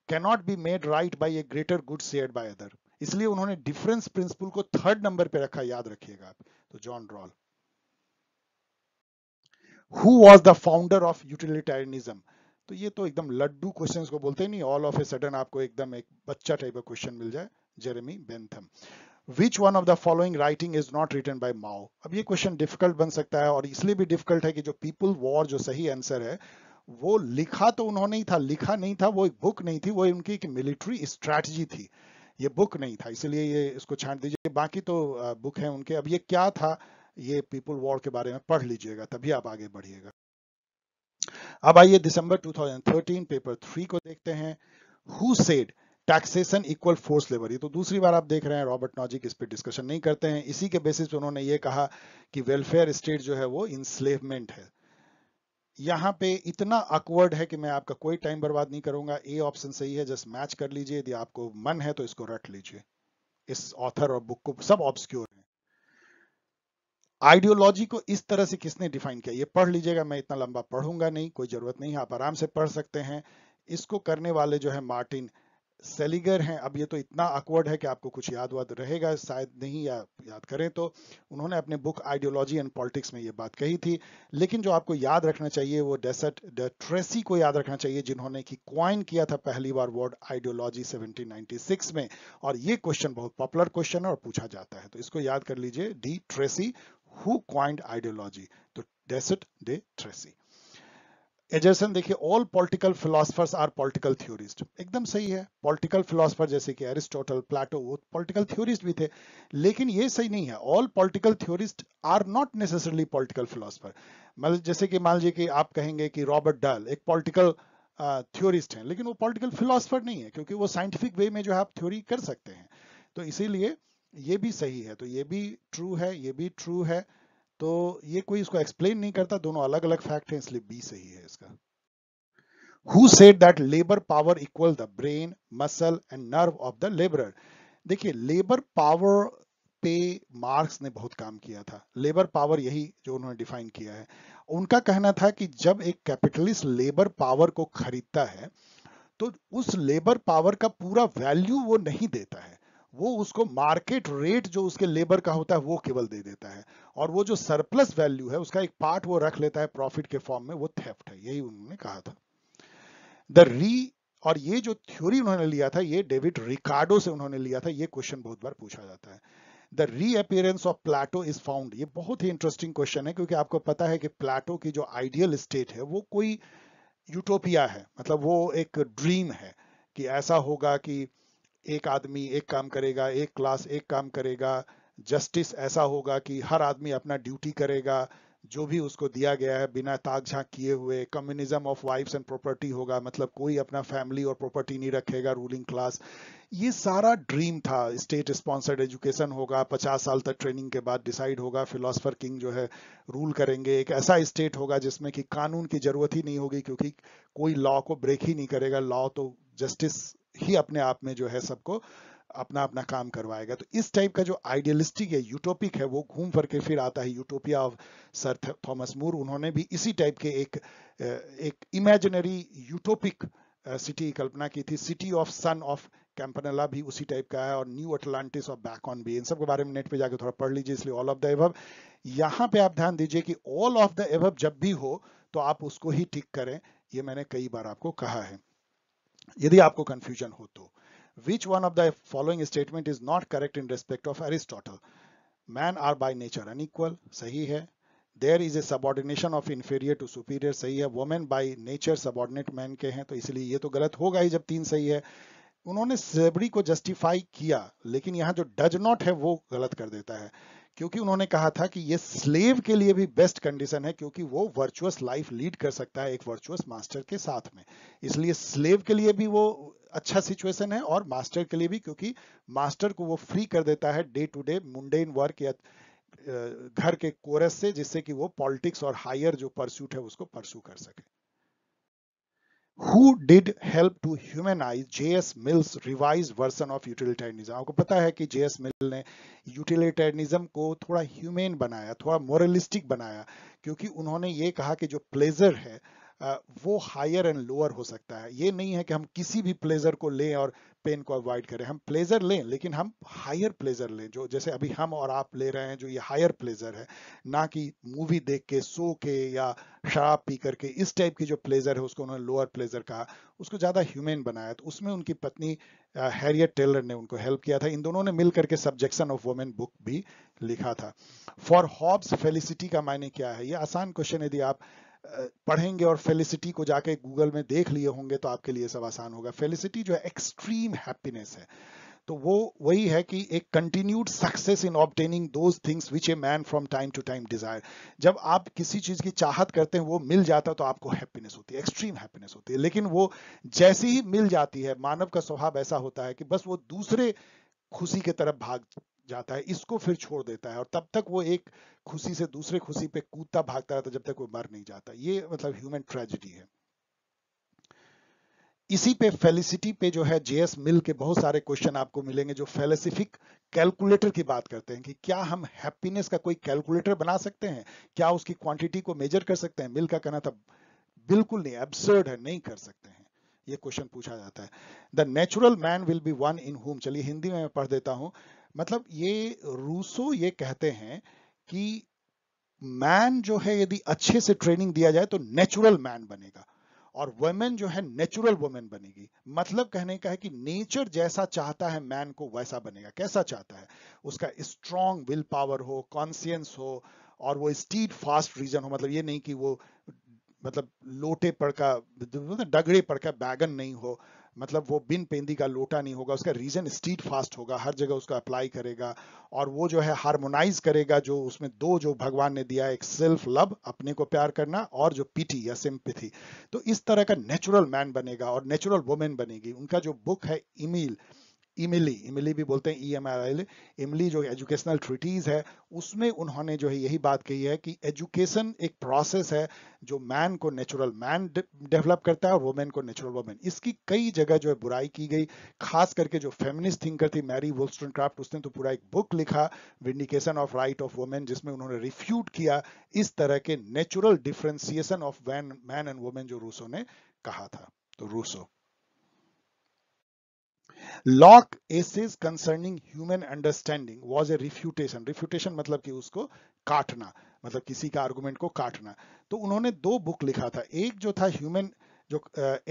cannot be made right by a greater good said by other इसलिए उन्होंने डिफरेंस प्रिंसिपल को थर्ड नंबर पे रखा याद रखिएगा आप तो John Rawls who was the founder of utilitarianism तो ये तो एकदम लड्डू क्वेश्चन को बोलते नहीं ऑल ऑफ ए सडन आपको एकदम एक बच्चा टाइप का क्वेश्चन मिल जाए Jeremy Bentham which one of the following writing is not written by Mao अब ये क्वेश्चन डिफिकल्ट बन सकता है और इसलिए भी डिफिकल्ट है कि जो पीपुल वॉर जो सही आंसर है वो लिखा तो उन्होंने ही था लिखा नहीं था वो एक बुक नहीं थी वो उनकी एक मिलिट्री स्ट्रैटेजी थी ये बुक नहीं था इसलिए ये इसको छाट दीजिए बाकी तो बुक है उनके अब ये क्या था ये पीपुल वॉर के बारे में पढ़ लीजिएगा तभी आप आगे बढ़िएगा अब आइए दिसंबर 2013 पेपर थ्री को देखते हैं who said taxation equal force labour ये तो दूसरी बार आप देख रहे हैं रॉबर्ट नॉजिक इस पर डिस्कशन नहीं करते हैं इसी के बेसिस पे उन्होंने ये कहा कि वेलफेयर स्टेट जो है वो इंस्लेवमेंट है यहाँ पे इतना अकवर्ड है कि मैं आपका कोई टाइम बर्बाद नहीं करूंगा ए ऑप्शन सही है जस्ट मैच कर लीजिए यदि आपको मन है तो इसको रट लीजिए इस ऑथर और बुक को सब ऑब्सक्योर है आइडियोलॉजी को इस तरह से किसने डिफाइन किया ये पढ़ लीजिएगा मैं इतना लंबा पढ़ूंगा नहीं कोई जरूरत नहीं है आप आराम से पढ़ सकते हैं इसको करने वाले जो है मार्टिन सेलिगर हैं अब ये तो इतना अकवर्ड है कि आपको कुछ याद वाद रहेगा शायद नहीं या याद करें तो उन्होंने अपने बुक आइडियोलॉजी एंड पॉलिटिक्स में ये बात कही थी लेकिन जो आपको याद रखना चाहिए वो डेसर्ट द ट्रेसी को याद रखना चाहिए जिन्होंने कि क्वाइन किया था पहली बार वर्ड आइडियोलॉजी सेवनटीन में और ये क्वेश्चन बहुत पॉपुलर क्वेश्चन है और पूछा जाता है तो इसको याद कर लीजिए de Tracy who coined ideology तो डेसर्ट डे ट्रेसी एजरसन देखिए all political philosophers are political theorist एकदम सही है पॉलिटिकल फिलोसफर जैसे कि एरिस्टोटल प्लाटो वो पॉलिटिकल थ्योरिस्ट भी थे लेकिन ये सही नहीं है all political theorist are not necessarily political philosopher मतलब जैसे कि मान लीजिए कि आप कहेंगे कि रॉबर्ट डाल एक पॉलिटिकल थ्योरिस्ट हैं लेकिन वो पॉलिटिकल फिलोसफर नहीं है क्योंकि वो साइंटिफिक वे में जो है आप थ्योरी कर सकते हैं तो इसीलिए ये भी सही है तो ये भी ट्रू है ये भी ट्रू है तो ये कोई इसको एक्सप्लेन नहीं करता दोनों अलग अलग फैक्ट है इसलिए बी सही है इसका who said that labour power equal the brain muscle and nerve of the labour देखिए लेबर पावर पे मार्क्स ने बहुत काम किया था लेबर पावर यही जो उन्होंने डिफाइन किया है उनका कहना था कि जब एक कैपिटलिस्ट लेबर पावर को खरीदता है तो उस लेबर पावर का पूरा वैल्यू वो नहीं देता है वो उसको मार्केट रेट जो उसके लेबर का होता है वो केवल दे देता है और वो जो सरप्लस वैल्यू है उसका एक पार्ट वो रख लेता है प्रॉफिट के फॉर्म में वो थेफ्ट है यही उन्होंने कहा था द री और ये जो थ्योरी उन्होंने लिया था ये डेविड रिकार्डो से उन्होंने लिया था ये क्वेश्चन बहुत बार पूछा जाता है the reappearance of Plato is found ये बहुत ही इंटरेस्टिंग क्वेश्चन है क्योंकि आपको पता है कि प्लाटो की जो आइडियल स्टेट है वो कोई यूटोपिया है मतलब वो एक ड्रीम है कि ऐसा होगा कि एक आदमी एक काम करेगा एक क्लास एक काम करेगा जस्टिस ऐसा होगा कि हर आदमी अपना ड्यूटी करेगा जो भी उसको दिया गया है बिना ताक झाक किए हुए communism of wifes and property होगा मतलब कोई अपना फैमिली और प्रॉपर्टी नहीं रखेगा रूलिंग क्लास ये सारा ड्रीम था स्टेट स्पॉन्सर्ड एजुकेशन होगा पचास साल तक ट्रेनिंग के बाद डिसाइड होगा फिलोसफर किंग जो है रूल करेंगे एक ऐसा स्टेट होगा जिसमें कि कानून की जरूरत ही नहीं होगी क्योंकि कोई लॉ को ब्रेक ही नहीं करेगा लॉ तो जस्टिस ही अपने आप में जो है सबको अपना अपना काम करवाएगा तो इस टाइप का जो आइडियलिस्टिक है यूटोपिक है वो घूम फिर के फिर आता है utopia of sir Thomas More उन्होंने भी इसी टाइप के एक एक इमेजिनरी यूटोपिक सिटी कल्पना की थी city of sun of Campanella भी उसी टाइप का है और न्यू अटलांटिस और बैकॉन भी इन सब के बारे में नेट पे जाके थोड़ा पढ़ लीजिए इसलिए ऑल ऑफ द एवब यहाँ पे आप ध्यान दीजिए कि ऑल ऑफ द एवब जब भी हो तो आप उसको ही टिक करें ये मैंने कई बार आपको कहा है यदि आपको कंफ्यूजन हो तो which one of the following statement is not correct in respect of Aristotle man are by nature unequal सही है there is a subordination of inferior to superior सही है women by nature subordinate man के हैं तो इसलिए ये तो गलत होगा ही जब तीन सही है उन्होंने सेबरी को जस्टिफाई किया लेकिन यहाँ जो डज नॉट है वो गलत कर देता है क्योंकि उन्होंने कहा था कि ये स्लेव के लिए भी बेस्ट कंडीशन है क्योंकि वो वर्चुअस लाइफ लीड कर सकता है एक वर्चुअस मास्टर के साथ में इसलिए स्लेव के लिए भी वो अच्छा सिचुएशन है और मास्टर के लिए भी क्योंकि मास्टर को वो फ्री कर देता है day to day mundane work या घर के कोरस से जिससे कि वो पॉलिटिक्स और हायर जो परस्यूट है उसको परस्यू कर सके who did help to humanize J.S. Mill's revised version of utilitarianism? आपको पता है कि J.S. Mill ने utilitarianism को थोड़ा humane बनाया थोड़ा moralistic बनाया क्योंकि उन्होंने ये कहा कि जो pleasure है वो हायर एंड लोअर हो सकता है ये नहीं है कि हम किसी भी प्लेजर को लें और पेन को अवॉइड करें हम प्लेजर लें लेकिन हम हायर प्लेजर लें जो जैसे अभी हम और आप ले रहे हैं जो ये हायर प्लेजर है ना कि मूवी देख के सो के या शराब पी करके इस टाइप की जो प्लेजर है उसको उन्होंने लोअर प्लेजर कहा उसको ज़्यादा ह्यूमेन बनाया तो उसमें उनकी पत्नी हैरियट टेलर ने उनको हेल्प किया था इन दोनों ने मिल करके सब्जेक्शन ऑफ वुमेन बुक भी लिखा था फॉर हॉब्स फेलिसिटी का मायने क्या है ये आसान क्वेश्चन यदि आप पढ़ेंगे और फेलिसिटी को जाके गूगल में देख लिए होंगे तो आपके लिए सब आसान होगा फेलिसिटी जो है एक्सट्रीम हैप्पीनेस है तो वो वही है कि एक continued success in obtaining those things which a man from time to time desire जब आप किसी चीज की चाहत करते हैं वो मिल जाता है तो आपको हैप्पीनेस होती है एक्सट्रीम हैप्पीनेस होती है लेकिन वो जैसी ही मिल जाती है मानव का स्वभाव ऐसा होता है कि बस वो दूसरे खुशी की तरफ भाग जाता है इसको फिर छोड़ देता है और तब तक वो एक खुशी से दूसरे खुशी पे कूदता भागता रहता जब तक वो मर नहीं जाता ये मतलब ह्यूमन ट्रेजिडी है इसी पे फेलिसिटी पे जो है जेएस मिल के बहुत सारे क्वेश्चन आपको मिलेंगे जो फेलिसिफिक कैलकुलेटर की बात करते हैं कि क्या हम हैप्पीनेस का कोई कैलकुलेटर बना सकते हैं क्या उसकी क्वांटिटी को मेजर कर सकते हैं मिल का कहना था बिल्कुल नहीं एब्सर्ड है नहीं कर सकते हैं ये क्वेश्चन पूछा जाता है the natural man will be one in home चलिए हिंदी में मैं पढ़ देता हूं मतलब ये रूसो ये कहते हैं कि मैन जो है यदि अच्छे से ट्रेनिंग दिया जाए तो नेचुरल मैन बनेगा और वुमेन जो है नेचुरल वुमेन बनेगी मतलब कहने का है कि नेचर जैसा चाहता है मैन को वैसा बनेगा कैसा चाहता है उसका स्ट्रॉन्ग विल पावर हो कॉन्सियंस हो और वो स्टीड फास्ट रीजन हो मतलब ये नहीं कि वो मतलब लोटे पर का मतलब डगड़े पर का बैगन नहीं हो मतलब वो बिन पेंदी का लोटा नहीं होगा उसका रीजन स्ट्रीट फास्ट होगा हर जगह उसका अप्लाई करेगा और वो जो है हार्मोनाइज करेगा जो उसमें दो जो भगवान ने दिया एक सेल्फ लव अपने को प्यार करना और जो पीटी या सिंपथी तो इस तरह का नेचुरल मैन बनेगा और नेचुरल वुमेन बनेगी उनका जो बुक है इमील इमली इमली भी बोलते हैं ई एम आर एल इमली जो एजुकेशनल ट्रिटीज है उसमें उन्होंने जो है यही बात कही है कि एजुकेशन एक प्रोसेस है जो मैन को नेचुरल मैन डेवलप करता है और वोमेन को नेचुरल वोमेन इसकी कई जगह जो है बुराई की गई खास करके जो फेमिनिस्ट थिंकर थी मैरी वोल्स्टन क्राफ्ट उसने तो पूरा एक बुक लिखा vindication of right of women जिसमें उन्होंने रिफ्यूट किया इस तरह के natural differentiation of man and women जो रूसो ने कहा था तो Rousseau Locke essays concerning human understanding was a refutation refutation मतलब कि उसको काटना मतलब किसी का आर्गूमेंट को काटना तो उन्होंने दो बुक लिखा था एक जो था ह्यूमन जो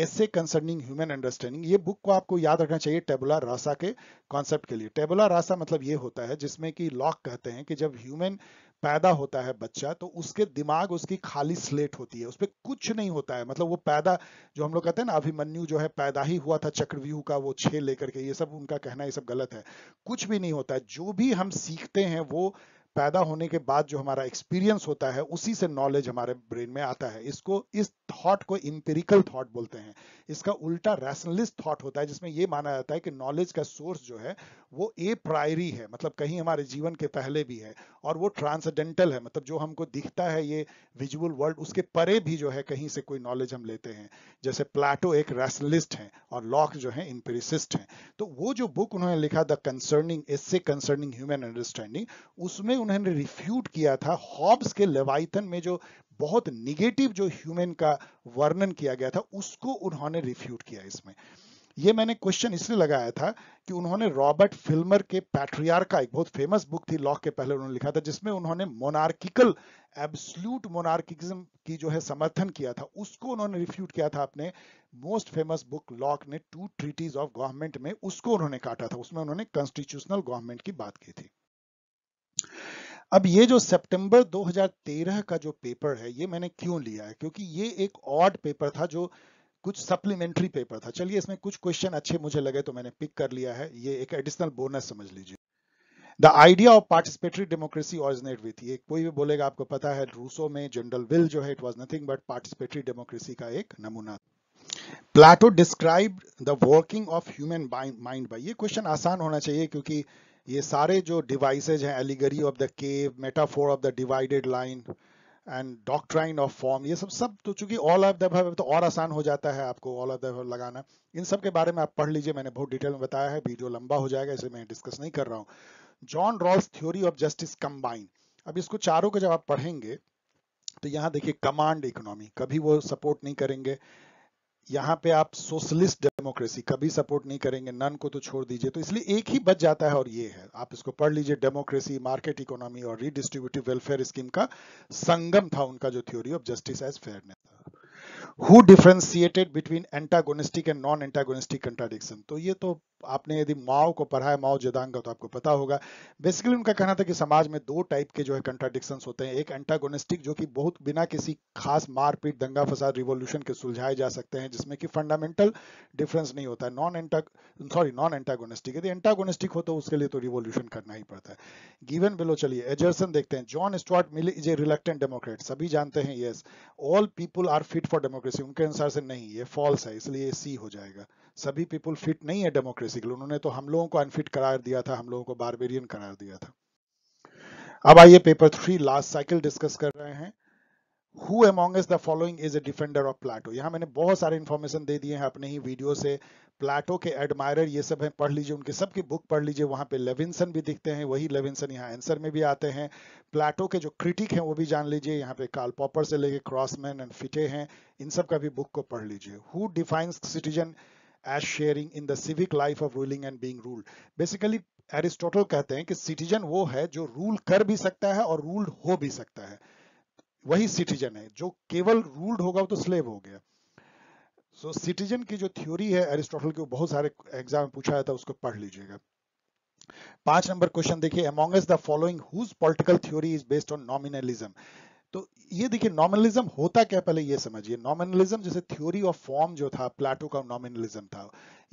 एसे कंसर्निंग ह्यूमन अंडरस्टैंडिंग ये बुक को आपको याद रखना चाहिए टेबुला रासा के कॉन्सेप्ट के लिए टेबुला रासा मतलब ये होता है जिसमें कि लॉक कहते हैं कि जब ह्यूमन पैदा होता है बच्चा तो उसके दिमाग उसकी खाली स्लेट होती है उसपे कुछ नहीं होता है मतलब वो पैदा जो हम लोग कहते हैं ना अभिमन्यु जो है पैदा ही हुआ था चक्रव्यूह का वो छे लेकर के ये सब उनका कहना ये सब गलत है कुछ भी नहीं होता है जो भी हम सीखते हैं वो पैदा होने के बाद जो हमारा एक्सपीरियंस होता है उसी से नॉलेज हमारे ब्रेन में आता है इसको इस थॉट को इंपेरिकल थॉट बोलते हैं इसका उल्टा रैशनलिस्ट थॉट होता है जिसमें ये माना जाता है कि नॉलेज का सोर्स जो है वो ए प्रायरी है मतलब कहीं हमारे जीवन के पहले भी है और वो ट्रांसडेंटल है मतलब जो हमको दिखता है ये विजुअल वर्ल्ड उसके परे भी जो है कहीं से कोई नॉलेज हम लेते हैं जैसे प्लाटो एक रैशनलिस्ट है और लॉक जो है इंपेरिसिस्ट है तो वो जो बुक उन्होंने लिखा द कंसर्निंग इससे कंसर्निंग ह्यूमन अंडरस्टैंडिंग उसमें उन्होंने रिफ्यूट किया था हॉब्स के लेवाइथन में जो बहुत निगेटिव जो ह्यूमन का वर्णन किया गया था उसको उन्होंने रिफ्यूट किया इसमें ये मैंने क्वेश्चन इसलिए लगाया था कि उन्होंने रॉबर्ट फिल्मर के पैट्रियार का एक बहुत फेमस बुक थी लॉक के पहले उन्होंने लिखा था जिसमें उन्होंने मोनार्किकल एब्सल्यूट मोनार्किज्म की जो है समर्थन किया था उसको उन्होंने रिफ्यूट किया था अपने मोस्ट फेमस बुक लॉक ने टू ट्रीटीज ऑफ गवर्नमेंट में उसको उन्होंने काटा था उसमें उन्होंने कॉन्स्टिट्यूशनल गवर्नमेंट की बात की थी अब ये जो सितंबर 2013 का जो पेपर है ये मैंने क्यों लिया है क्योंकि ये एक ऑड पेपर था जो कुछ सप्लीमेंट्री पेपर था चलिए इसमें कुछ क्वेश्चन अच्छे मुझे लगे तो मैंने पिक कर लिया है ये एक एडिशनल बोनस समझ लीजिए the idea of participatory democracy originate with ये कोई भी बोलेगा आपको पता है रूसो में जनरल विल जो है it was nothing but participatory democracy का एक नमूना Plato describe the working of human mind by ये क्वेश्चन आसान होना चाहिए क्योंकि ये सारे जो डिवाइसेज हैं allegory of the cave metaphor of the divided line and doctrine of form ये सब सब तो चूंकि ऑल ऑफ द तो और आसान हो जाता है आपको ऑल ऑफ द लगाना इन सब के बारे में आप पढ़ लीजिए मैंने बहुत डिटेल में बताया है वीडियो लंबा हो जाएगा इसे मैं डिस्कस नहीं कर रहा हूँ John Rawls theory of justice combine अब इसको चारों को जब आप पढ़ेंगे तो यहाँ देखिए कमांड इकोनॉमी कभी वो सपोर्ट नहीं करेंगे यहाँ पे आप सोशलिस्ट डेमोक्रेसी कभी सपोर्ट नहीं करेंगे नन को तो छोड़ दीजिए तो इसलिए एक ही बच जाता है और ये है आप इसको पढ़ लीजिए डेमोक्रेसी मार्केट इकोनॉमी और रीडिस्ट्रीब्यूटिव वेलफेयर स्कीम का संगम था उनका जो theory of justice as fairness था who differentiated between antagonistic and non antagonistic contradiction तो ये तो आपने यदि माओ को पढ़ा है माओ जदांग का तो आपको पता होगा बेसिकली उनका कहना था कि समाज में दो टाइप के जो है कंट्राडिक्शन होते हैं एक एंटागोनिस्टिक जो कि बहुत बिना किसी खास मारपीट दंगा फसाद रिवोल्यूशन के सुलझाए जा सकते हैं जिसमें कि फंडामेंटल डिफरेंस नहीं होता है नॉन एंटा सॉरी नॉन एंटागोनिस्टिक यदि एंटागोनिस्टिक हो तो उसके लिए तो रिवोल्यूशन करना ही पड़ता है गिवन बिलो चलिए एजर्सन देखते हैं John Stuart Mill is a reluctant democrat सभी जानते हैं yes all people are fit for democrat democracy उनके अनुसार से नहीं ये फॉल्स है इसलिए सी हो जाएगा सभी पीपुल फिट नहीं है डेमोक्रेसी के लिए उन्होंने तो हम लोगों को अनफिट करार दिया था हम लोगों को बारबेरियन करार दिया था अब आइए paper three last cycle discuss कर रहे हैं who among the following is a defender of Plato यहां मैंने बहुत सारे इन्फॉर्मेशन दे दिए हैं अपने ही वीडियो से प्लाटो के एडमायर ये सब हैं पढ़ लीजिए उनके सब बुक पढ़ लीजिए वहां पे लेविनसन भी दिखते हैं वही लेविनसन यहाँ आंसर में भी आते हैं प्लाटो के जो क्रिटिक हैं वो भी जान लीजिए यहाँ पे कार्ल पॉपर से लेके क्रॉसमैन एंड फिटे हैं इन सब का भी बुक को पढ़ लीजिए who defines citizen as sharing in the civic life of ruling and being ruled basically Aristotle कहते हैं कि सिटीजन वो है जो रूल कर भी सकता है और रूल्ड हो भी सकता है वही सिटीजन है जो केवल रूल्ड होगा वो तो स्लेव हो गया सो so, सिटीजन की जो थ्योरी है एरिस्टोटल के बहुत सारे एग्जाम में पूछा था उसको पढ़ लीजिएगा पांच नंबर क्वेश्चन देखिए among the following whose political theory is based on nominalism तो ये देखिए नॉमिनलिज्म होता क्या पहले ये समझिए नॉमिनलिज्म जैसे थ्योरी ऑफ फॉर्म जो था प्लाटो का नॉमिनलिज्म था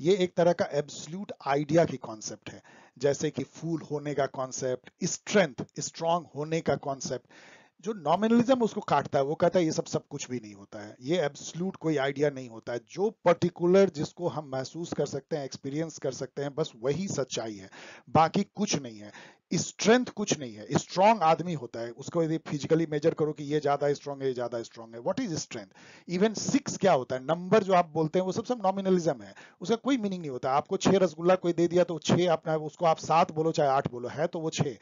ये एक तरह का एब्सोल्यूट आइडिया की कॉन्सेप्ट है जैसे कि फूल होने का कॉन्सेप्ट स्ट्रेंथ स्ट्रांग होने का कॉन्सेप्ट जो नॉमिनलिज्म उसको काटता है वो कहता है ये सब सब कुछ भी नहीं होता है ये एब्सलूट कोई आइडिया नहीं होता है जो पर्टिकुलर जिसको हम महसूस कर सकते हैं एक्सपीरियंस कर सकते हैं बस वही सच्चाई है बाकी कुछ नहीं है स्ट्रेंथ कुछ नहीं है स्ट्रॉन्ग आदमी होता है उसको यदि फिजिकली मेजर करो कि ये ज्यादा स्ट्रॉन्ग है ये ज्यादा स्ट्रांग है what is strength even six क्या होता है नंबर जो आप बोलते हैं वो सब सब नॉमिनलिज्म है उसका कोई मीनिंग नहीं होता आपको छह रसगुल्ला कोई दे दिया तो छह अपना उसको आप सात बोलो चाहे आठ बोलो है तो वो छह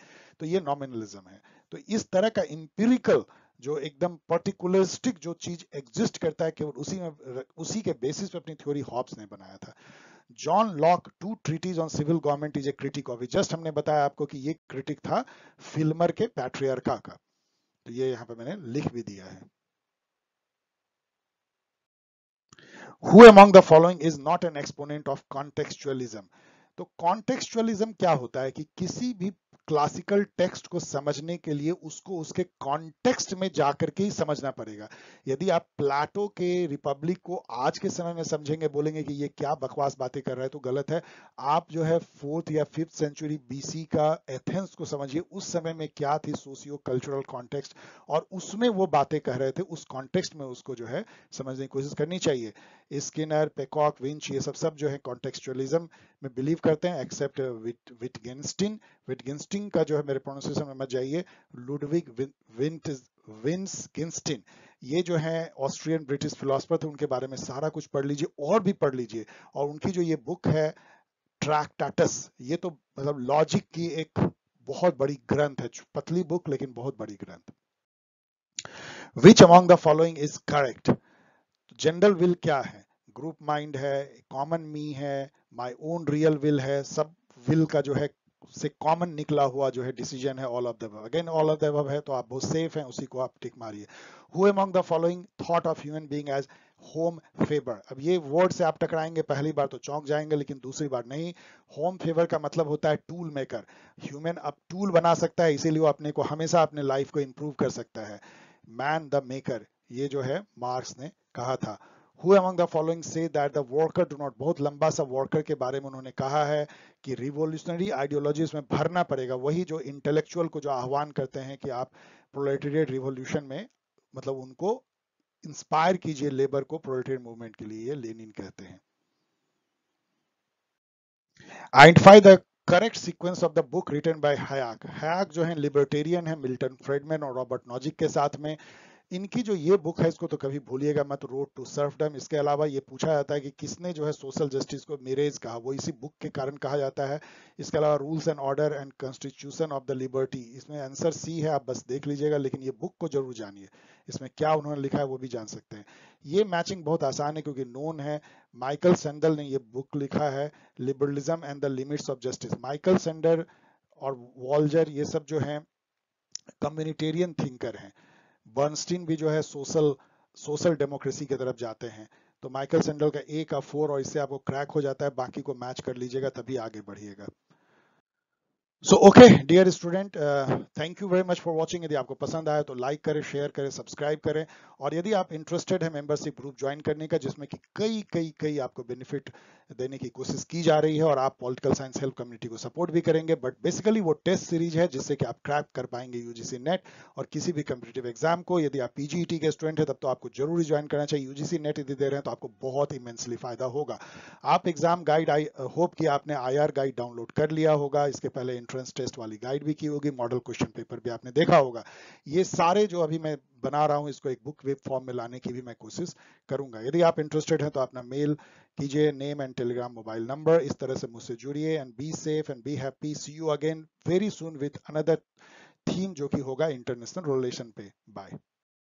तो ये नॉमिनलिज्म है तो इस तरह का इंपेरिकल जो एकदम पर्टिकुलरिस्टिक जो चीज एग्जिस्ट करता है केवल उसी में उसी के बेसिस पे अपनी थ्योरी हॉब्स ने बनाया था John Locke two treatise on civil government is a critic of just हमने बताया आपको कि ये क्रिटिक था फिल्मर के पैट्रियर्का का तो ये यहां पे मैंने लिख भी दिया है who among the following is not an exponent of contextualism तो कॉन्टेक्चुअलिज्म क्या होता है कि किसी भी क्लासिकल टेक्स्ट को समझने के लिए उसको उसके कॉन्टेक्स्ट में जाकर के ही समझना पड़ेगा यदि आप प्लाटो के रिपब्लिक को आज के समय में समझेंगे बोलेंगे कि ये क्या बकवास बातें कर रहा है तो गलत है आप जो है फोर्थ या फिफ्थ सेंचुरी बीसी का एथेंस को समझिए उस समय में क्या थी सोशियो कल्चरल कॉन्टेक्स्ट और उसमें वो बातें कह रहे थे उस कॉन्टेक्स्ट में उसको जो है समझने की कोशिश करनी चाहिए स्किनर पेकॉक विंच ये सब सब जो है कॉन्टेक्चुअलिज्म में बिलीव करते हैं एक्सेप्ट विट विटगेंस्टिन विटगेंस्टिन का जो है मेरे प्रोनाउंसिएशन में मत जाइए लुडविग विंट विंस गिंस्टिन ये जो है ऑस्ट्रियन ब्रिटिश फिलोसफर थे उनके बारे में सारा कुछ पढ़ लीजिए और भी पढ़ लीजिए और उनकी जो ये बुक है ट्रैक्टाटस ये तो मतलब लॉजिक की एक बहुत बड़ी ग्रंथ है पतली बुक लेकिन बहुत बड़ी ग्रंथ which among the following is correct general will क्या है ग्रुप माइंड है कॉमन मी है माय ओन रियल विल है सब विल का जो है से कॉमन निकला हुआ जो है डिसीजन है all of again all of दब है तो आप बहुत सेफ हैं उसी को आप टिक मारिए who the following thought of human being as homo faber अब ये वर्ड से आप टकराएंगे पहली बार तो चौंक जाएंगे लेकिन दूसरी बार नहीं होम फेवर का मतलब होता है टूल मेकर ह्यूमन अब टूल बना सकता है इसीलिए वो अपने को हमेशा अपने लाइफ को इम्प्रूव कर सकता है मैन द मेकर ये जो है मार्क्स ने कहा था Who among the following say that the worker do not बहुत लंबा सा worker के बारे में उन्होंने कहा है कि रिवोल्यूशनरी ideologies में भरना पड़ेगा वही जो इंटेलेक्चुअल को जो आह्वान करते हैं कि आप proletariat रिवोल्यूशन में मतलब उनको इंस्पायर कीजिए लेबर को proletariat मूवमेंट के लिए Lenin कहते हैं Identify the correct sequence of the book written by Hayek Hayek जो है लिबर्टेरियन है मिल्टन फ्रेडमैन और रॉबर्ट नॉजिक के साथ में इनकी जो ये बुक है इसको तो कभी भूलिएगा मत रोड टू सर्फडम इसके अलावा ये पूछा जाता है कि किसने जो है सोशल जस्टिस को मेरेज कहा वो इसी बुक के कारण कहा जाता है इसके अलावा rules and order and constitution of the liberty इसमें आंसर सी है आप बस देख लीजिएगा लेकिन ये बुक को जरूर जानिए इसमें क्या उन्होंने लिखा है वो भी जान सकते हैं ये मैचिंग बहुत आसान है क्योंकि नोन है माइकल सेंडल ने ये बुक लिखा है liberalism and the limits of justice Michael Sandel और वॉल्जर ये सब जो है कम्युनिटेरियन थिंकर हैं बर्नस्टीन भी जो है सोशल सोशल डेमोक्रेसी की तरफ जाते हैं तो माइकल सेंडल का एक का फोर और इससे आपको क्रैक हो जाता है बाकी को मैच कर लीजिएगा तभी आगे बढ़िएगा so okay dear student thank you very much for watching यदि आपको पसंद आया तो लाइक करें शेयर करें सब्सक्राइब करें और यदि आप इंटरेस्टेड है मेंबरशिप ग्रुप ज्वाइन करने का जिसमें कि कई कई कई आपको बेनिफिट देने की कोशिश की जा रही है और आप पॉलिटिकल साइंस हेल्प कम्युनिटी को सपोर्ट भी करेंगे बट बेसिकली वो टेस्ट सीरीज है जिससे कि आप क्रैक कर पाएंगे यूजीसी नेट और किसी भी कम्पिटेटिव एग्जाम को यदि आप पीजीईटी e के स्टूडेंट है तब तो आपको जरूरी ज्वाइन करना चाहिए यूजीसी नेट यदि दे रहे हैं तो आपको बहुत इमेंसली फायदा होगा आप एग्जाम गाइड आई होप कि आपने आई गाइड डाउनलोड कर लिया होगा इसके पहले एंट्रेंस टेस्ट वाली गाइड भी की होगी मॉडल क्वेश्चन पेपर भी आपने देखा होगा ये सारे जो अभी मैं बना रहा हूँ इसको एक बुक वेब फॉर्म में लाने की भी मैं कोशिश करूंगा यदि आप इंटरेस्टेड हैं तो अपना मेल कीजिए name and telegram mobile number इस तरह से मुझसे जुड़िए and be safe and be happy see you again very soon with another theme जो कि होगा इंटरनेशनल रिलेशन पे बाय